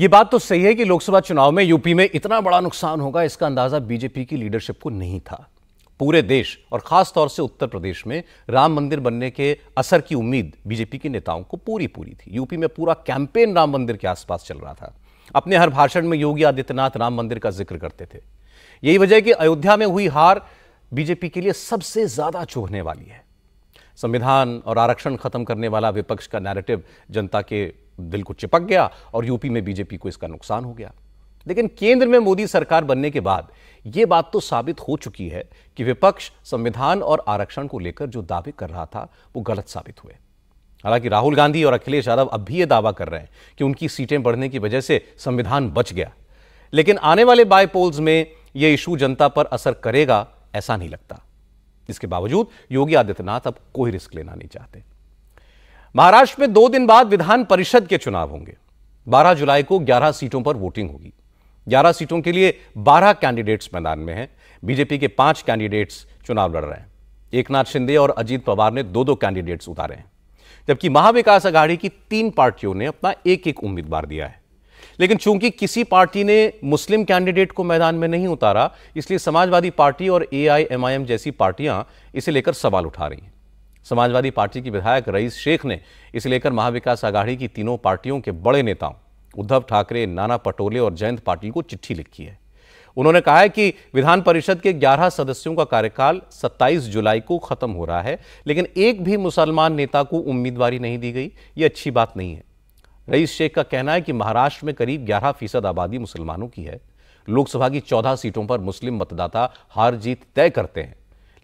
ये बात तो सही है कि लोकसभा चुनाव में यूपी में इतना बड़ा नुकसान होगा इसका अंदाजा बीजेपी की लीडरशिप को नहीं था पूरे देश और खास तौर से उत्तर प्रदेश में राम मंदिर बनने के असर की उम्मीद बीजेपी के नेताओं को पूरी पूरी थी यूपी में पूरा कैंपेन राम मंदिर के आसपास चल रहा था अपने हर भाषण में योगी आदित्यनाथ राम मंदिर का जिक्र करते थे यही वजह कि अयोध्या में हुई हार बीजेपी के लिए सबसे ज्यादा चोहने वाली है संविधान और आरक्षण खत्म करने वाला विपक्ष का नैरेटिव जनता के दिल को चिपक गया और यूपी में बीजेपी को इसका नुकसान हो गया लेकिन केंद्र में मोदी सरकार बनने के बाद यह बात तो साबित हो चुकी है कि विपक्ष संविधान और आरक्षण को लेकर जो दावे कर रहा था वो गलत साबित हुए हालांकि राहुल गांधी और अखिलेश यादव अब भी यह दावा कर रहे हैं कि उनकी सीटें बढ़ने की वजह से संविधान बच गया लेकिन आने वाले बायपोल्स में यह इशू जनता पर असर करेगा ऐसा नहीं लगता इसके बावजूद योगी आदित्यनाथ अब कोई रिस्क लेना नहीं चाहते महाराष्ट्र में दो दिन बाद विधान परिषद के चुनाव होंगे 12 जुलाई को 11 सीटों पर वोटिंग होगी 11 सीटों के लिए 12 कैंडिडेट्स मैदान में हैं बीजेपी के पांच कैंडिडेट्स चुनाव लड़ रहे हैं एकनाथ शिंदे और अजीत पवार ने दो दो कैंडिडेट्स उतारे हैं जबकि महाविकास आघाड़ी की तीन पार्टियों ने अपना एक एक उम्मीदवार दिया है लेकिन चूंकि किसी पार्टी ने मुस्लिम कैंडिडेट को मैदान में नहीं उतारा इसलिए समाजवादी पार्टी और एआईएमआईएम जैसी पार्टियां इसे लेकर सवाल उठा रही हैं समाजवादी पार्टी की विधायक रईस शेख ने इसे लेकर महाविकास आघाड़ी की तीनों पार्टियों के बड़े नेताओं उद्धव ठाकरे नाना पटोले और जयंत पाटिल को चिट्ठी लिखी है उन्होंने कहा है कि विधान परिषद के 11 सदस्यों का कार्यकाल 27 जुलाई को खत्म हो रहा है लेकिन एक भी मुसलमान नेता को उम्मीदवारी नहीं दी गई यह अच्छी बात नहीं है रईस शेख का कहना है कि महाराष्ट्र में करीब 11 फीसद आबादी मुसलमानों की है लोकसभा की 14 सीटों पर मुस्लिम मतदाता हार जीत तय करते हैं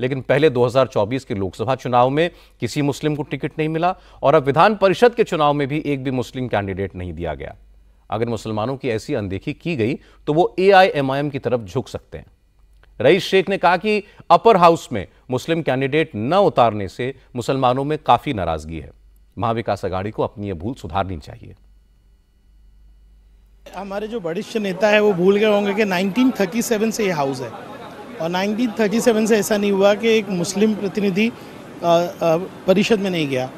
लेकिन पहले 2024 के लोकसभा चुनाव में किसी मुस्लिम को टिकट नहीं मिला और अब विधान परिषद के चुनाव में भी एक भी मुस्लिम कैंडिडेट नहीं दिया गया अगर मुसलमानों की ऐसी अनदेखी की गई तो वो ए की तरफ झुक सकते हैं रईस शेख ने कहा कि अपर हाउस में मुस्लिम कैंडिडेट न उतारने से मुसलमानों में काफी नाराजगी है महाविकास अघाड़ी को अपनी यह भूल सुधारनी चाहिए हमारे जो वरिष्ठ नेता है वो भूल गए होंगे कि 1937 से ये हाउस है और 1937 से ऐसा नहीं हुआ कि एक मुस्लिम प्रतिनिधि परिषद में नहीं गया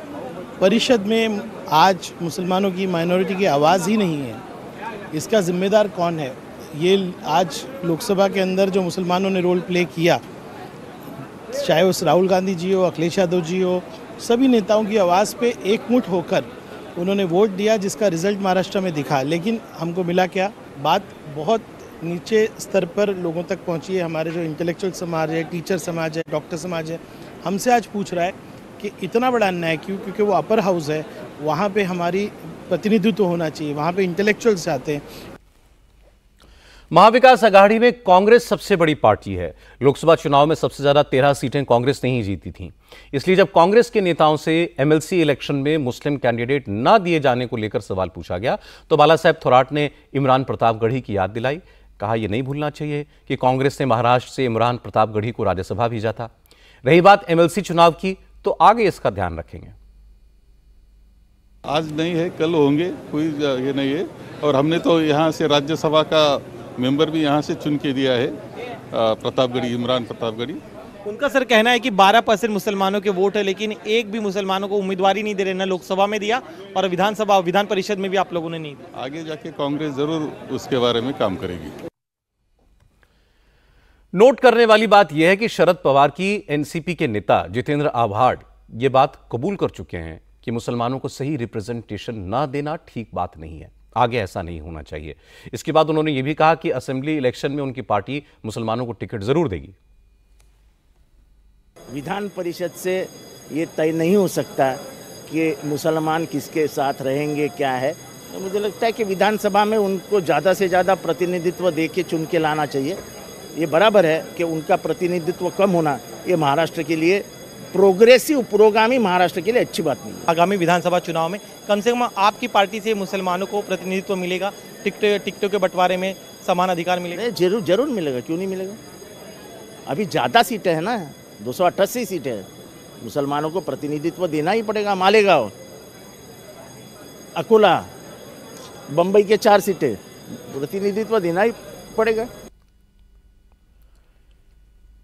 परिषद में आज मुसलमानों की माइनॉरिटी की आवाज़ ही नहीं है इसका ज़िम्मेदार कौन है ये आज लोकसभा के अंदर जो मुसलमानों ने रोल प्ले किया चाहे उस राहुल गांधी जी हो अखिलेश यादव जी हो सभी नेताओं की आवाज़ पे एकमुट होकर उन्होंने वोट दिया जिसका रिज़ल्ट महाराष्ट्र में दिखा लेकिन हमको मिला क्या बात बहुत नीचे स्तर पर लोगों तक पहुंची है हमारे जो इंटेलेक्चुअल समाज है टीचर समाज है डॉक्टर समाज है हमसे आज पूछ रहा है कि इतना बड़ा अन्याय क्यों क्योंकि वो अपर हाउस है वहाँ पे हमारी प्रतिनिधित्व होना चाहिए वहाँ पे इंटेलेक्चुअल्स आते हैं महाविकास आघाड़ी में कांग्रेस सबसे बड़ी पार्टी है लोकसभा चुनाव में सबसे ज्यादा तेरह सीटें कांग्रेस ने ही जीती थी इसलिए जब कांग्रेस के नेताओं से एमएलसी इलेक्शन में मुस्लिम कैंडिडेट ना दिए जाने को लेकर सवाल पूछा गया तो बाला साहेब थोराट ने इमरान प्रतापगढ़ी की याद दिलाई कहा यह नहीं भूलना चाहिए कि कांग्रेस ने महाराष्ट्र से इमरान प्रतापगढ़ी को राज्यसभा भेजा था रही बात एमएलसी चुनाव की तो आगे इसका ध्यान रखेंगे आज नहीं है कल होंगे कोई ये नहीं है और हमने तो यहाँ से राज्यसभा का मेंबर भी यहाँ से चुन के दिया है प्रतापगढ़ी इमरान प्रतापगढ़ी उनका सर कहना है कि 12 परसेंट मुसलमानों के वोट है लेकिन एक भी मुसलमानों को उम्मीदवारी नहीं दे रहे ना लोकसभा में दिया और विधानसभा विधान परिषद में भी आप लोगों ने नहीं दिया आगे जाके कांग्रेस जरूर उसके बारे में काम करेगी नोट करने वाली बात यह है कि शरद पवार की एनसीपी के नेता जितेंद्र आभाड़ ये बात कबूल कर चुके हैं कि मुसलमानों को सही रिप्रेजेंटेशन ना देना ठीक बात नहीं है आगे ऐसा नहीं होना चाहिए इसके बाद उन्होंने ये भी कहा कि असेंबली इलेक्शन में उनकी पार्टी मुसलमानों को टिकट जरूर देगी विधान परिषद से ये तय नहीं हो सकता कि मुसलमान किसके साथ रहेंगे क्या है तो मुझे लगता है कि विधानसभा में उनको ज़्यादा से ज़्यादा प्रतिनिधित्व दे के चुन के लाना चाहिए ये बराबर है कि उनका प्रतिनिधित्व कम होना ये महाराष्ट्र के लिए प्रोग्रेसिव प्रोगामी महाराष्ट्र के लिए अच्छी बात नहीं आगामी विधानसभा चुनाव में कम से कम आपकी पार्टी से मुसलमानों को प्रतिनिधित्व मिलेगा टिकटों टिकटों के बंटवारे में समान अधिकार मिलेगा जरूर जरूर मिलेगा क्यों नहीं मिलेगा अभी ज़्यादा सीटें हैं ना दो सौ अट्ठासी सीटें हैं मुसलमानों को प्रतिनिधित्व देना ही पड़ेगा मालेगांव अकोला बम्बई के चार सीटें प्रतिनिधित्व देना ही पड़ेगा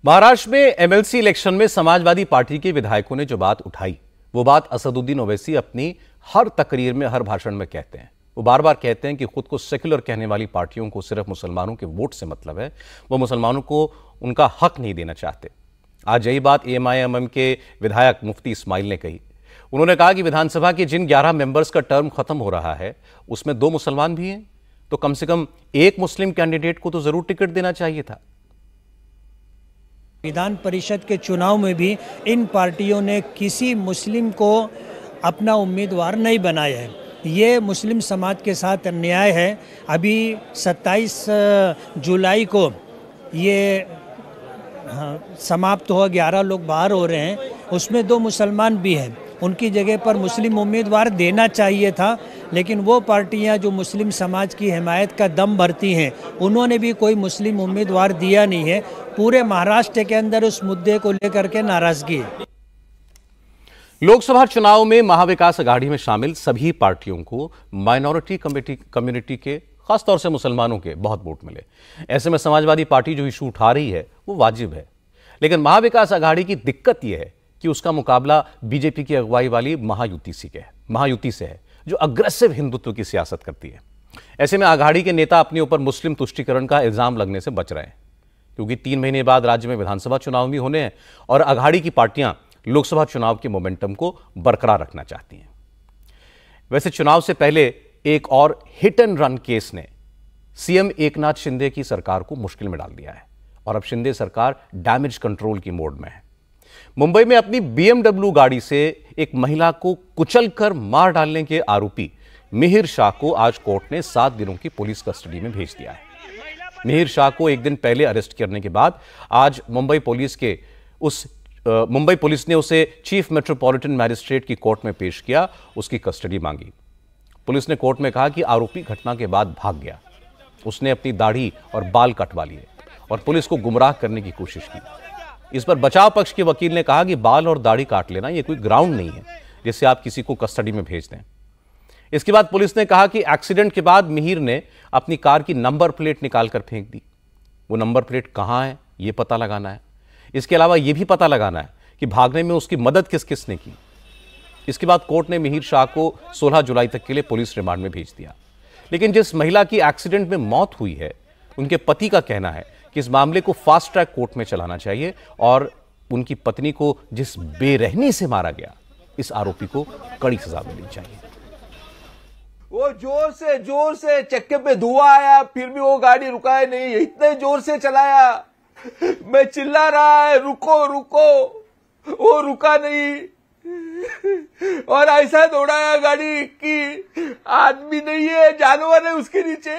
महाराष्ट्र में एमएलसी इलेक्शन में समाजवादी पार्टी के विधायकों ने जो बात उठाई वो बात असदुद्दीन ओवैसी अपनी हर तकरीर में हर भाषण में कहते हैं वो बार बार कहते हैं कि खुद को सेक्युलर कहने वाली पार्टियों को सिर्फ मुसलमानों के वोट से मतलब है वो मुसलमानों को उनका हक नहीं देना चाहते आज यही बात एम आई एम एम के विधायक मुफ्ती इस्माइल ने कही उन्होंने कहा कि विधानसभा के जिन ग्यारह मेंबर्स का टर्म खत्म हो रहा है उसमें दो मुसलमान भी हैं तो कम से कम एक मुस्लिम कैंडिडेट को तो जरूर टिकट देना चाहिए था विधान परिषद के चुनाव में भी इन पार्टियों ने किसी मुस्लिम को अपना उम्मीदवार नहीं बनाया है ये मुस्लिम समाज के साथ अन्याय है अभी 27 जुलाई को ये हाँ, समाप्त हुआ ग्यारह लोग बाहर हो रहे हैं उसमें दो मुसलमान भी हैं उनकी जगह पर मुस्लिम उम्मीदवार देना चाहिए था लेकिन वो पार्टियां जो मुस्लिम समाज की हिमायत का दम भरती हैं उन्होंने भी कोई मुस्लिम उम्मीदवार दिया नहीं है पूरे महाराष्ट्र के अंदर उस मुद्दे को लेकर के नाराजगी है लोकसभा चुनाव में महाविकास आघाड़ी में शामिल सभी पार्टियों को माइनॉरिटी कम्युनिटी के खासतौर से मुसलमानों के बहुत वोट मिले ऐसे में समाजवादी पार्टी जो इशू उठा रही है वो वाजिब है लेकिन महाविकास आघाड़ी की दिक्कत यह है कि उसका मुकाबला बीजेपी की अगुवाई वाली महायुति से है महायुति से है जो अग्रेसिव हिंदुत्व की सियासत करती है ऐसे में आघाड़ी के नेता अपने ऊपर मुस्लिम तुष्टिकरण का इल्ज़ाम लगने से बच रहे हैं क्योंकि तीन महीने बाद राज्य में विधानसभा चुनाव भी होने हैं और आघाड़ी की पार्टियां लोकसभा चुनाव के मोमेंटम को बरकरार रखना चाहती हैं वैसे चुनाव से पहले एक और हिट एंड रन केस ने सीएम एकनाथ शिंदे की सरकार को मुश्किल में डाल दिया है और अब शिंदे सरकार डैमेज कंट्रोल की मोड में है मुंबई में अपनी बीएमडब्ल्यू गाड़ी से एक महिला को कुचलकर मार डालने के आरोपी मिहिर शाह को आज कोर्ट ने सात दिनों की पुलिस कस्टडी में भेज दिया है मिहिर शाह को एक दिन पहले अरेस्ट करने के बाद आज मुंबई पुलिस के उस मुंबई पुलिस ने उसे चीफ मेट्रोपॉलिटन मैजिस्ट्रेट की कोर्ट में पेश किया उसकी कस्टडी मांगी पुलिस ने कोर्ट में कहा कि आरोपी घटना के बाद भाग गया उसने अपनी दाढ़ी और बाल कटवा लिए और पुलिस को गुमराह करने की कोशिश की इस पर बचाव पक्ष के वकील ने कहा कि बाल और दाढ़ी काट लेना यह कोई ग्राउंड नहीं है जिससे आप किसी को कस्टडी में भेज दें इसके बाद पुलिस ने कहा कि एक्सीडेंट के बाद मिहिर ने अपनी कार की नंबर प्लेट निकालकर फेंक दी वो नंबर प्लेट कहां है यह पता लगाना है इसके अलावा यह भी पता लगाना है कि भागने में उसकी मदद किस किस ने की इसके बाद कोर्ट ने मिहिर शाह को 16 जुलाई तक के लिए पुलिस रिमांड में भेज दिया लेकिन जिस महिला की एक्सीडेंट में मौत हुई है उनके पति का कहना है कि इस मामले को फास्ट ट्रैक कोर्ट में चलाना चाहिए और उनकी पत्नी को जिस बेरहमी से मारा गया इस आरोपी को कड़ी सजा मिलनी चाहिए वो जोर से जोर से चक्के पे धुआं आया फिर भी वो गाड़ी रुकाया नहीं इतने जोर से चलाया मैं चिल्ला रहा है रुको रुको वो रुका नहीं और ऐसा दौड़ाया गाड़ी कि आदमी नहीं है जानवर है उसके नीचे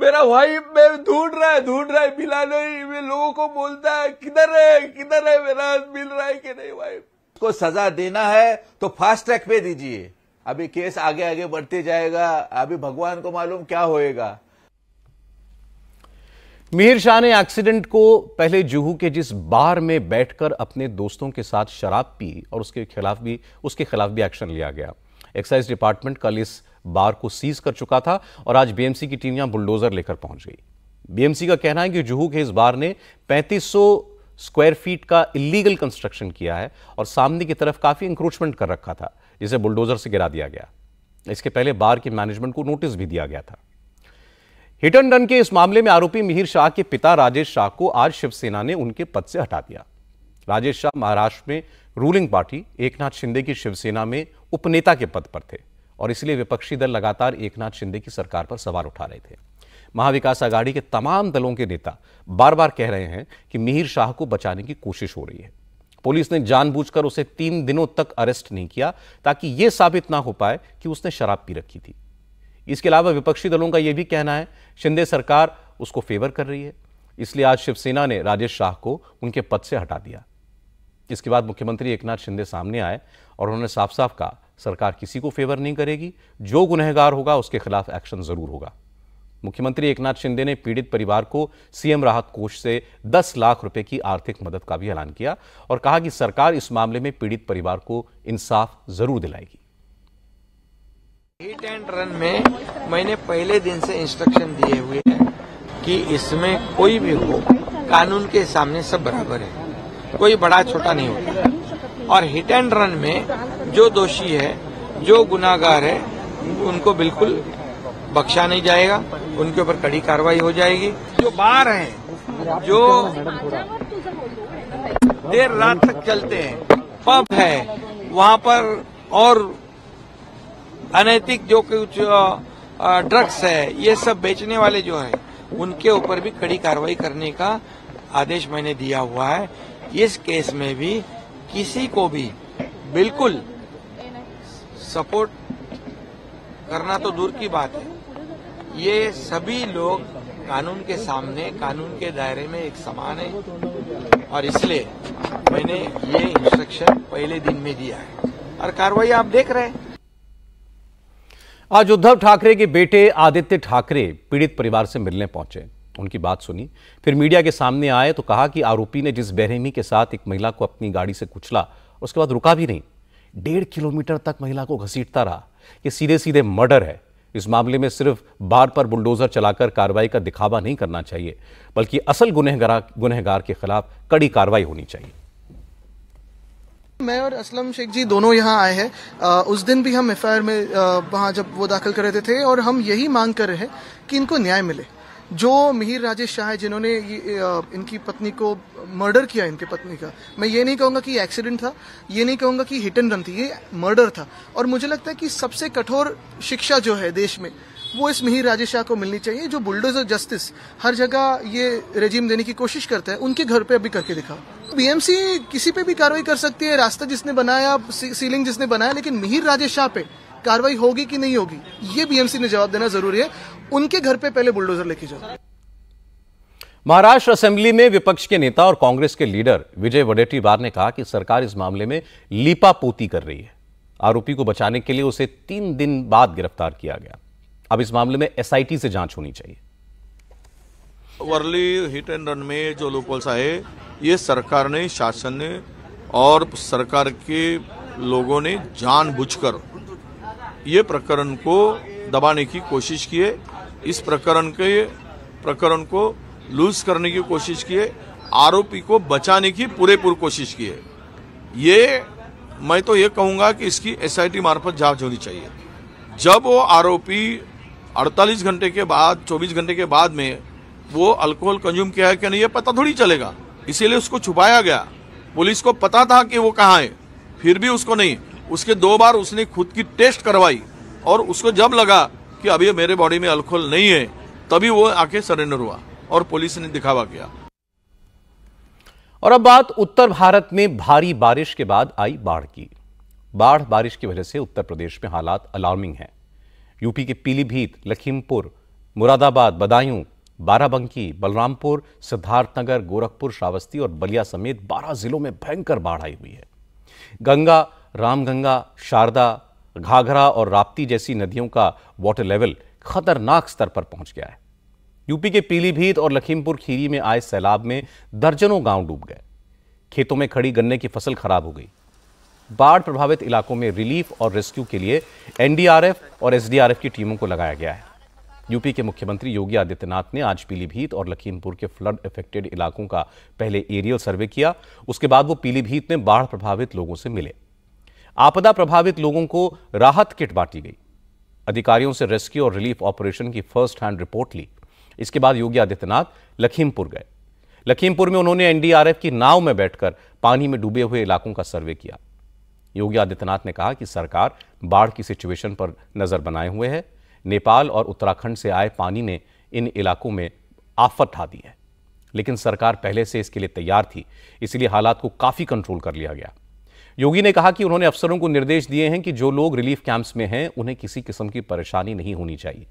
मेरा भाई मैं ढूंढ रहा है ढूंढ रहा है मिला नहीं मैं लोगों को बोलता है किधर है किधर है मेरा मिल रहा है कि नहीं भाई को सजा देना है तो फास्ट ट्रैक पे दीजिए अभी केस आगे आगे बढ़ते जाएगा अभी भगवान को मालूम क्या होएगा मिहिर शाह ने एक्सीडेंट को पहले जुहू के जिस बार में बैठकर अपने दोस्तों के साथ शराब पी और उसके खिलाफ भी उसके खिलाफ भी एक्शन लिया गया एक्साइज डिपार्टमेंट कल इस बार को सीज कर चुका था और आज बीएमसी की टीम यहां बुलडोजर लेकर पहुंच गई बीएमसी का कहना है कि जुहू के इस बार ने 3500 स्क्वायर फीट का इलीगल कंस्ट्रक्शन किया है और सामने की तरफ काफी इंक्रोचमेंट कर रखा था जिसे बुलडोजर से गिरा दिया गया इसके पहले बार के मैनेजमेंट को नोटिस भी दिया गया था हिट एंड रन के इस मामले में आरोपी मिहिर शाह के पिता राजेश शाह को आज शिवसेना ने उनके पद से हटा दिया राजेश शाह महाराष्ट्र में रूलिंग पार्टी एकनाथ शिंदे की शिवसेना में उपनेता के पद पर थे और इसलिए विपक्षी दल लगातार एकनाथ शिंदे की सरकार पर सवाल उठा रहे थे महाविकास आघाड़ी के तमाम दलों के नेता बार बार कह रहे हैं कि मिहिर शाह को बचाने की कोशिश हो रही है पुलिस ने जानबूझकर उसे तीन दिनों तक अरेस्ट नहीं किया ताकि यह साबित ना हो पाए कि उसने शराब पी रखी थी इसके अलावा विपक्षी दलों का यह भी कहना है शिंदे सरकार उसको फेवर कर रही है इसलिए आज शिवसेना ने राजेश शाह को उनके पद से हटा दिया इसके बाद मुख्यमंत्री एकनाथ शिंदे सामने आए और उन्होंने साफ साफ कहा सरकार किसी को फेवर नहीं करेगी जो गुनहगार होगा उसके खिलाफ एक्शन जरूर होगा मुख्यमंत्री एकनाथ शिंदे ने पीड़ित परिवार को सीएम राहत कोष से 10 लाख रुपए की आर्थिक मदद का भी ऐलान किया और कहा कि सरकार इस मामले में पीड़ित परिवार को इंसाफ जरूर दिलाएगी हिट एंड रन में मैंने पहले दिन से इंस्ट्रक्शन दिए हुए हैं कि इसमें कोई भी हो कानून के सामने सब बराबर है कोई बड़ा छोटा नहीं होता और हिट एंड रन में जो दोषी है जो गुनागार है उनको बिल्कुल बख्शा नहीं जाएगा उनके ऊपर कड़ी कार्रवाई हो जाएगी जो बार हैं जो देर रात तक चलते हैं पब है वहां पर और अनैतिक जो कुछ ड्रग्स है ये सब बेचने वाले जो हैं उनके ऊपर भी कड़ी कार्रवाई करने का आदेश मैंने दिया हुआ है इस केस में भी किसी को भी बिल्कुल सपोर्ट करना तो दूर की बात है ये सभी लोग कानून के सामने कानून के दायरे में एक समान है और इसलिए मैंने ये इंस्ट्रक्शन पहले दिन में दिया है और कार्रवाई आप देख रहे हैं आज उद्धव ठाकरे के बेटे आदित्य ठाकरे पीड़ित परिवार से मिलने पहुंचे उनकी बात सुनी फिर मीडिया के सामने आए तो कहा कि आरोपी ने जिस बेरहमी के साथ एक महिला को अपनी गाड़ी से कुचला उसके बाद रुका भी नहीं डेढ़ किलोमीटर तक महिला को घसीटता रहा ये सीधे सीधे मर्डर है इस मामले में सिर्फ बार पर बुलडोजर चलाकर कार्रवाई का दिखावा नहीं करना चाहिए बल्कि असल गुनहगार गुनहगार के खिलाफ कड़ी कार्रवाई होनी चाहिए मैं और असलम शेख जी दोनों यहाँ आए हैं उस दिन भी हम एफ में वहाँ जब वो दाखिल कर रहे थे और हम यही मांग कर रहे हैं कि इनको न्याय मिले जो मिहिर राजेश शाह है जिन्होंने इनकी पत्नी को मर्डर किया इनकी पत्नी का मैं ये नहीं कहूँगा कि एक्सीडेंट था ये नहीं कहूँगा कि हिट एंड रन थी ये मर्डर था और मुझे लगता है कि सबसे कठोर शिक्षा जो है देश में वो इस मिहिर राजेश शाह को मिलनी चाहिए जो बुलडोजर जस्टिस हर जगह ये रेजिम देने की कोशिश करता है उनके घर पे अभी करके दिखा बीएमसी तो किसी पे भी कार्रवाई कर सकती है रास्ता जिसने बनाया सीलिंग जिसने बनाया लेकिन मिहिर राजेश शाह पे कार्रवाई होगी कि नहीं होगी ये बीएमसी ने जवाब देना जरूरी है उनके घर पे पहले बुलडोजर लेके जाओ महाराष्ट्र असेंबली में विपक्ष के नेता और कांग्रेस के लीडर विजय वडेटीवार ने कहा कि सरकार इस मामले में लीपापोती कर रही है आरोपी को बचाने के लिए उसे तीन दिन बाद गिरफ्तार किया गया अब इस मामले में एसआईटी से जांच होनी चाहिए वर्ली हिट एंड रन में जो लोकल्स आए ये सरकार ने शासन ने और सरकार के लोगों ने जानबूझकर ये प्रकरण को दबाने की कोशिश की है इस प्रकरण के प्रकरण को लूज करने की कोशिश किए आरोपी को बचाने की पूरे पूरी कोशिश की है ये मैं तो ये कहूंगा कि इसकी एसआईटी मार्फत जांच होनी चाहिए जब वो आरोपी 48 घंटे के बाद 24 घंटे के बाद में वो अल्कोहल कंज्यूम किया है कि नहीं ये पता थोड़ी चलेगा इसीलिए उसको छुपाया गया पुलिस को पता था कि वो कहाँ है फिर भी उसको नहीं उसके दो बार उसने खुद की टेस्ट करवाई और उसको जब लगा कि अभी मेरे बॉडी में अल्कोहल नहीं है तभी वो आके सरेंडर हुआ और पुलिस ने दिखावा किया और अब बात उत्तर भारत में भारी बारिश के बाद आई बाढ़ की बाढ़ बारिश की वजह से उत्तर प्रदेश में हालात अलार्मिंग है यूपी के पीलीभीत लखीमपुर मुरादाबाद बदायूं बाराबंकी बलरामपुर सिद्धार्थनगर गोरखपुर श्रावस्ती और बलिया समेत 12 जिलों में भयंकर बाढ़ आई हुई है गंगा रामगंगा शारदा घाघरा और राप्ती जैसी नदियों का वाटर लेवल खतरनाक स्तर पर पहुंच गया है यूपी के पीलीभीत और लखीमपुर खीरी में आए सैलाब में दर्जनों गांव डूब गए खेतों में खड़ी गन्ने की फसल खराब हो गई बाढ़ प्रभावित इलाकों में रिलीफ और रेस्क्यू के लिए एनडीआरएफ और एसडीआरएफ की टीमों को लगाया गया है यूपी के मुख्यमंत्री योगी आदित्यनाथ ने आज पीलीभीत और लखीमपुर के फ्लड इफेक्टेड इलाकों का पहले एरियल सर्वे किया उसके बाद वो पीलीभीत में बाढ़ प्रभावित लोगों से मिले आपदा प्रभावित लोगों को राहत किट बांटी गई अधिकारियों से रेस्क्यू और रिलीफ ऑपरेशन की फर्स्ट हैंड रिपोर्ट ली इसके बाद योगी आदित्यनाथ लखीमपुर गए लखीमपुर में उन्होंने एनडीआरएफ की नाव में बैठकर पानी में डूबे हुए इलाकों का सर्वे किया योगी आदित्यनाथ ने कहा कि सरकार बाढ़ की सिचुएशन पर नजर बनाए हुए है नेपाल और उत्तराखंड से आए पानी ने इन इलाकों में आफत ढा दी है लेकिन सरकार पहले से इसके लिए तैयार थी इसलिए हालात को काफी कंट्रोल कर लिया गया योगी ने कहा कि उन्होंने अफसरों को निर्देश दिए हैं कि जो लोग रिलीफ कैंप्स में हैं उन्हें किसी किस्म की परेशानी नहीं होनी चाहिए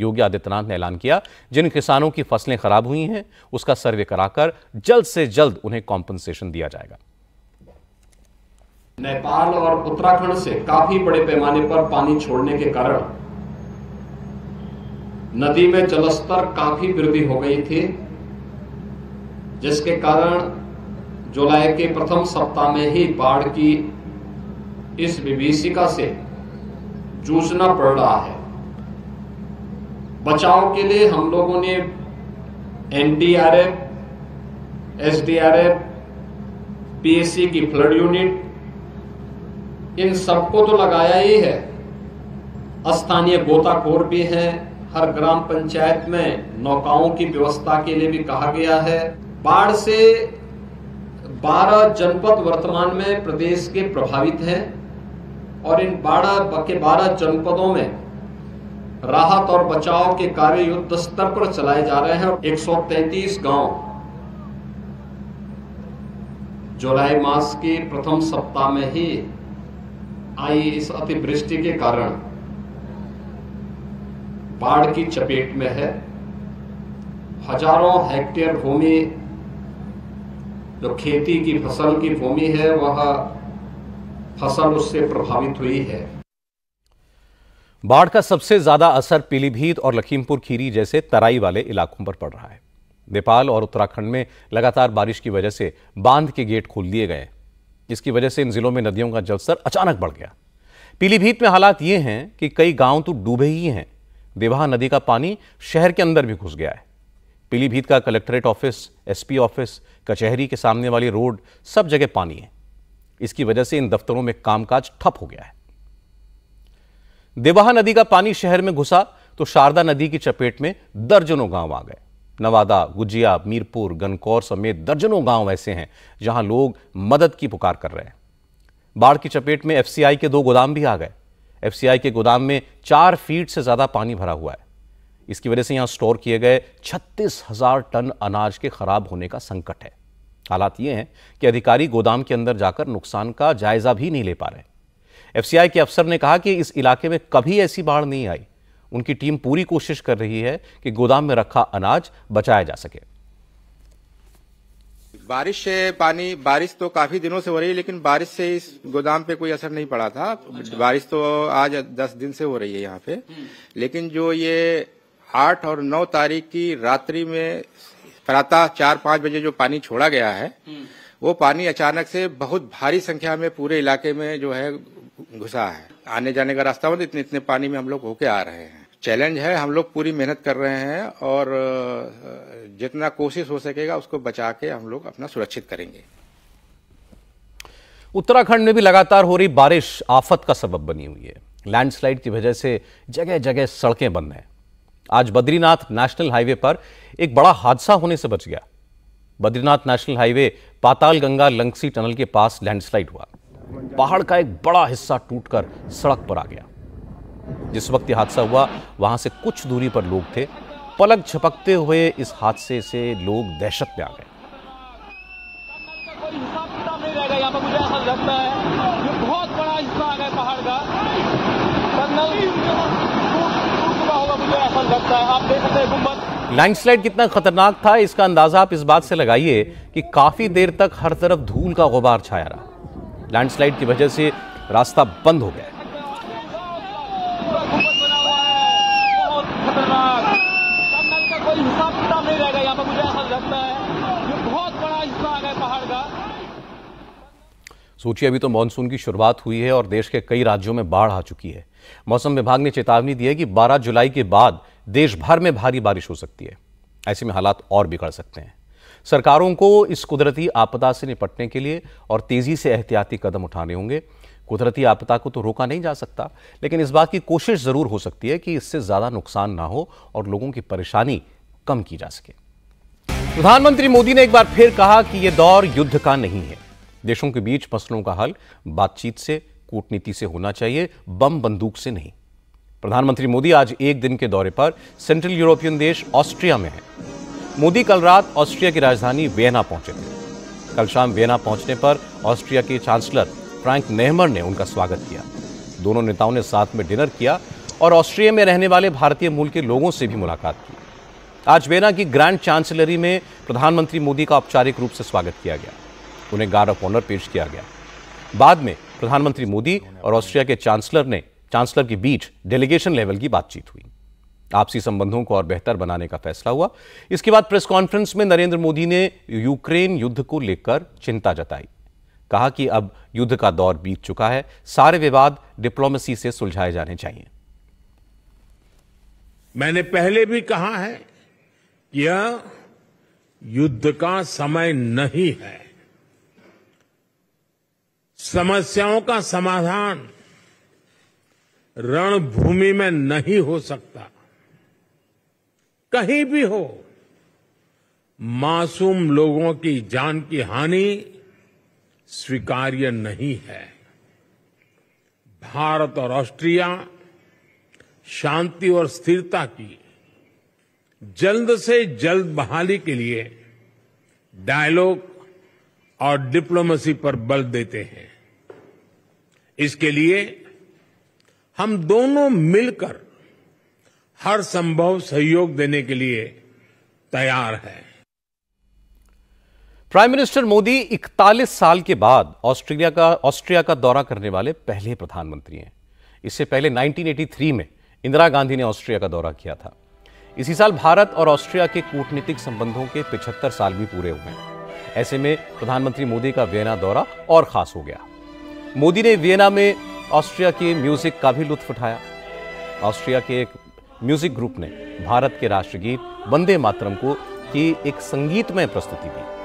योगी आदित्यनाथ ने ऐलान किया जिन किसानों की फसलें खराब हुई हैं उसका सर्वे कराकर जल्द से जल्द उन्हें कॉम्पनसेशन दिया जाएगा नेपाल और उत्तराखंड से काफी बड़े पैमाने पर पानी छोड़ने के कारण नदी में जलस्तर काफी वृद्धि हो गई थी जिसके कारण जुलाई के प्रथम सप्ताह में ही बाढ़ की इस विभीषिका से जूझना पड़ रहा है बचाव के लिए हम लोगों ने एनडीआरएफ एसडीआरएफ पीएससी की फ्लड यूनिट इन सबको तो लगाया ही है स्थानीय गोताखोर भी हैं हर ग्राम पंचायत में नौकाओं की व्यवस्था के लिए भी कहा गया है बाढ़ से बारह जनपद वर्तमान में प्रदेश के प्रभावित है और इन बारह के बारह जनपदों में राहत और बचाव के कार्य युद्ध स्तर पर चलाए जा रहे हैं और 133 गांव जुलाई मास के प्रथम सप्ताह में ही आई इस अतिवृष्टि के कारण बाढ़ की चपेट में है हजारों हेक्टेयर भूमि जो खेती की फसल की भूमि है वह फसल उससे प्रभावित हुई है बाढ़ का सबसे ज्यादा असर पीलीभीत और लखीमपुर खीरी जैसे तराई वाले इलाकों पर पड़ रहा है नेपाल और उत्तराखंड में लगातार बारिश की वजह से बांध के गेट खोल दिए गए जिसकी वजह से इन जिलों में नदियों का जलस्तर अचानक बढ़ गया पीलीभीत में हालात ये हैं कि कई गांव तो डूबे ही हैं देवाह नदी का पानी शहर के अंदर भी घुस गया है पीलीभीत का कलेक्ट्रेट ऑफिस एसपी ऑफिस कचहरी के सामने वाली रोड सब जगह पानी है इसकी वजह से इन दफ्तरों में कामकाज ठप हो गया है देवाहा नदी का पानी शहर में घुसा तो शारदा नदी की चपेट में दर्जनों गांव आ गए नवादा गुजिया मीरपुर गनकौर समेत दर्जनों गांव ऐसे हैं जहां लोग मदद की पुकार कर रहे हैं बाढ़ की चपेट में एफसीआई के दो गोदाम भी आ गए एफसीआई के गोदाम में चार फीट से ज्यादा पानी भरा हुआ है इसकी वजह से यहाँ स्टोर किए गए छत्तीस हजार टन अनाज के खराब होने का संकट है हालात ये हैं कि अधिकारी गोदाम के अंदर जाकर नुकसान का जायजा भी नहीं ले पा रहे एफसीआई के अफसर ने कहा कि इस इलाके में कभी ऐसी बाढ़ नहीं आई उनकी टीम पूरी कोशिश कर रही है कि गोदाम में रखा अनाज बचाया जा सके बारिश से पानी बारिश तो काफी दिनों से हो रही है लेकिन बारिश से इस गोदाम पे कोई असर नहीं पड़ा था अच्छा। बारिश तो आज दस दिन से हो रही है यहाँ पे हम्म। लेकिन जो ये आठ और नौ तारीख की रात्रि में प्रातः चार पांच बजे जो पानी छोड़ा गया है हम्म। वो पानी अचानक से बहुत भारी संख्या में पूरे इलाके में जो है घुसा है आने जाने का रास्ता बंद मतलब इतने इतने पानी में हम लोग होके आ रहे हैं चैलेंज है हम लोग पूरी मेहनत कर रहे हैं और जितना कोशिश हो सकेगा उसको बचा के हम लोग अपना सुरक्षित करेंगे उत्तराखंड में भी लगातार हो रही बारिश आफत का सबब बनी हुई है लैंडस्लाइड की वजह से जगह जगह सड़कें बंद हैं आज बद्रीनाथ नेशनल हाईवे पर एक बड़ा हादसा होने से बच गया Badrinath national highway Patal Ganga Langsi tunnel के पास लैंडस्लाइड हुआ पहाड़ का एक बड़ा हिस्सा टूटकर सड़क पर आ गया जिस वक्त यह हादसा हुआ वहां से कुछ दूरी पर लोग थे पलक झपकते हुए इस हादसे से लोग दहशत में आ गए बहुत बड़ा हिस्सा आ गया पहाड़ का लैंड स्लाइड लैंडस्लाइड कितना खतरनाक था इसका अंदाजा आप इस बात से लगाइए कि काफी देर तक हर तरफ धूल का गुबार छाया रहा लैंडस्लाइड की वजह से रास्ता बंद हो गया सोचिए अभी तो मानसून की शुरुआत हुई है और देश के कई राज्यों में बाढ़ आ चुकी है मौसम विभाग ने चेतावनी दी है कि 12 जुलाई के बाद देश भर में भारी बारिश हो सकती है ऐसे में हालात और बिगड़ सकते हैं सरकारों को इस कुदरती आपदा से निपटने के लिए और तेजी से एहतियाती कदम उठाने होंगे कुदरती आपदा को तो रोका नहीं जा सकता लेकिन इस बात की कोशिश जरूर हो सकती है कि इससे ज्यादा नुकसान ना हो और लोगों की परेशानी कम की जा सके प्रधानमंत्री मोदी ने एक बार फिर कहा कि यह दौर युद्ध का नहीं है देशों के बीच मसलों का हल बातचीत से कूटनीति से होना चाहिए बम बंदूक से नहीं प्रधानमंत्री मोदी आज एक दिन के दौरे पर सेंट्रल यूरोपियन देश ऑस्ट्रिया में है मोदी कल रात ऑस्ट्रिया की राजधानी वियना पहुंचे थे कल शाम वियना पहुंचने पर ऑस्ट्रिया के चांसलर फ्रैंक नेहमर ने उनका स्वागत किया दोनों नेताओं ने साथ में डिनर किया और ऑस्ट्रिया में रहने वाले भारतीय मूल के लोगों से भी मुलाकात की आज वेना की ग्रैंड चांसलरी में प्रधानमंत्री मोदी का औपचारिक रूप से स्वागत किया गया उन्हें गार्ड ऑफ ऑनर पेश किया गया बाद में प्रधानमंत्री मोदी और ऑस्ट्रिया के चांसलर ने चांसलर के बीच डेलीगेशन लेवल की बातचीत हुई आपसी संबंधों को और बेहतर बनाने का फैसला हुआ इसके बाद प्रेस कॉन्फ्रेंस में नरेंद्र मोदी ने यूक्रेन युद्ध को लेकर चिंता जताई कहा कि अब युद्ध का दौर बीत चुका है सारे विवाद डिप्लोमेसी से सुलझाए जाने चाहिए मैंने पहले भी कहा है यह युद्ध का समय नहीं है समस्याओं का समाधान रणभूमि में नहीं हो सकता कहीं भी हो मासूम लोगों की जान की हानि स्वीकार्य नहीं है भारत और ऑस्ट्रिया शांति और स्थिरता की जल्द से जल्द बहाली के लिए डायलॉग और डिप्लोमेसी पर बल देते हैं इसके लिए हम दोनों मिलकर हर संभव सहयोग देने के लिए तैयार हैं प्राइम मिनिस्टर मोदी 41 साल के बाद ऑस्ट्रेलिया का ऑस्ट्रिया का दौरा करने वाले पहले प्रधानमंत्री हैं इससे पहले 1983 में इंदिरा गांधी ने ऑस्ट्रिया का दौरा किया था इसी साल भारत और ऑस्ट्रिया के कूटनीतिक संबंधों के 75 साल भी पूरे हुए हैं ऐसे में प्रधानमंत्री मोदी का वेना दौरा और खास हो गया मोदी ने वियना में ऑस्ट्रिया के म्यूजिक का भी लुत्फ उठाया ऑस्ट्रिया के एक म्यूजिक ग्रुप ने भारत के राष्ट्रगीत वंदे मातरम को की एक संगीतमय प्रस्तुति दी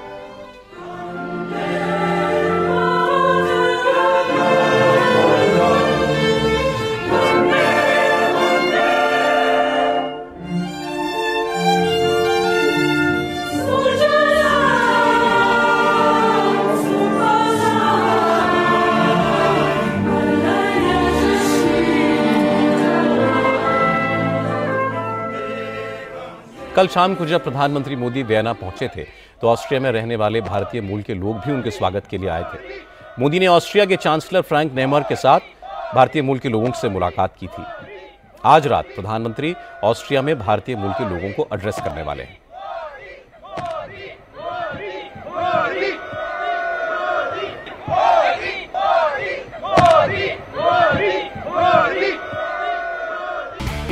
कल शाम को जब प्रधानमंत्री मोदी वियना पहुंचे थे तो ऑस्ट्रिया में रहने वाले भारतीय मूल के लोग भी उनके स्वागत के लिए आए थे मोदी ने ऑस्ट्रिया के चांसलर फ्रैंक नेमर के साथ भारतीय मूल के लोगों से मुलाकात की थी आज रात प्रधानमंत्री ऑस्ट्रिया में भारतीय मूल के लोगों को एड्रेस करने वाले हैं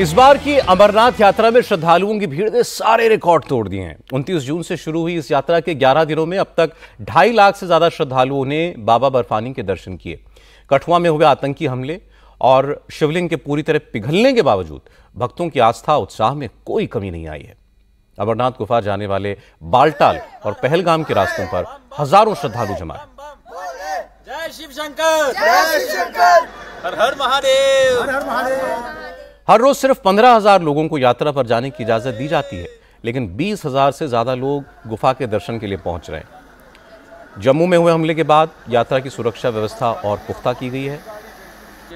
इस बार की अमरनाथ यात्रा में श्रद्धालुओं की भीड़ ने सारे रिकॉर्ड तोड़ दिए हैं उनतीस जून से शुरू हुई इस यात्रा के 11 दिनों में अब तक ढाई लाख से ज्यादा श्रद्धालुओं ने बाबा बर्फानी के दर्शन किए कठुआ में हुए आतंकी हमले और शिवलिंग के पूरी तरह पिघलने के बावजूद भक्तों की आस्था उत्साह में कोई कमी नहीं आई है अमरनाथ गुफा जाने वाले बालटाल और पहलगाम के रास्तों पर हजारों श्रद्धालु जमा जय शिव शंकर हर हर महादेव हर हर महादेव हर रोज सिर्फ पंद्रह हजार लोगों को यात्रा पर जाने की इजाज़त दी जाती है लेकिन बीस हजार से ज़्यादा लोग गुफा के दर्शन के लिए पहुंच रहे हैं जम्मू में हुए हमले के बाद यात्रा की सुरक्षा व्यवस्था और पुख्ता की गई है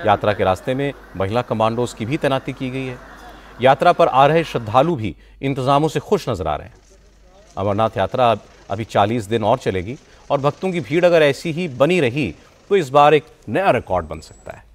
यात्रा के रास्ते में महिला कमांडोज की भी तैनाती की गई है यात्रा पर आ रहे श्रद्धालु भी इंतज़ामों से खुश नजर आ रहे हैं अमरनाथ यात्रा अभी चालीस दिन और चलेगी और भक्तों की भीड़ अगर ऐसी ही बनी रही तो इस बार एक नया रिकॉर्ड बन सकता है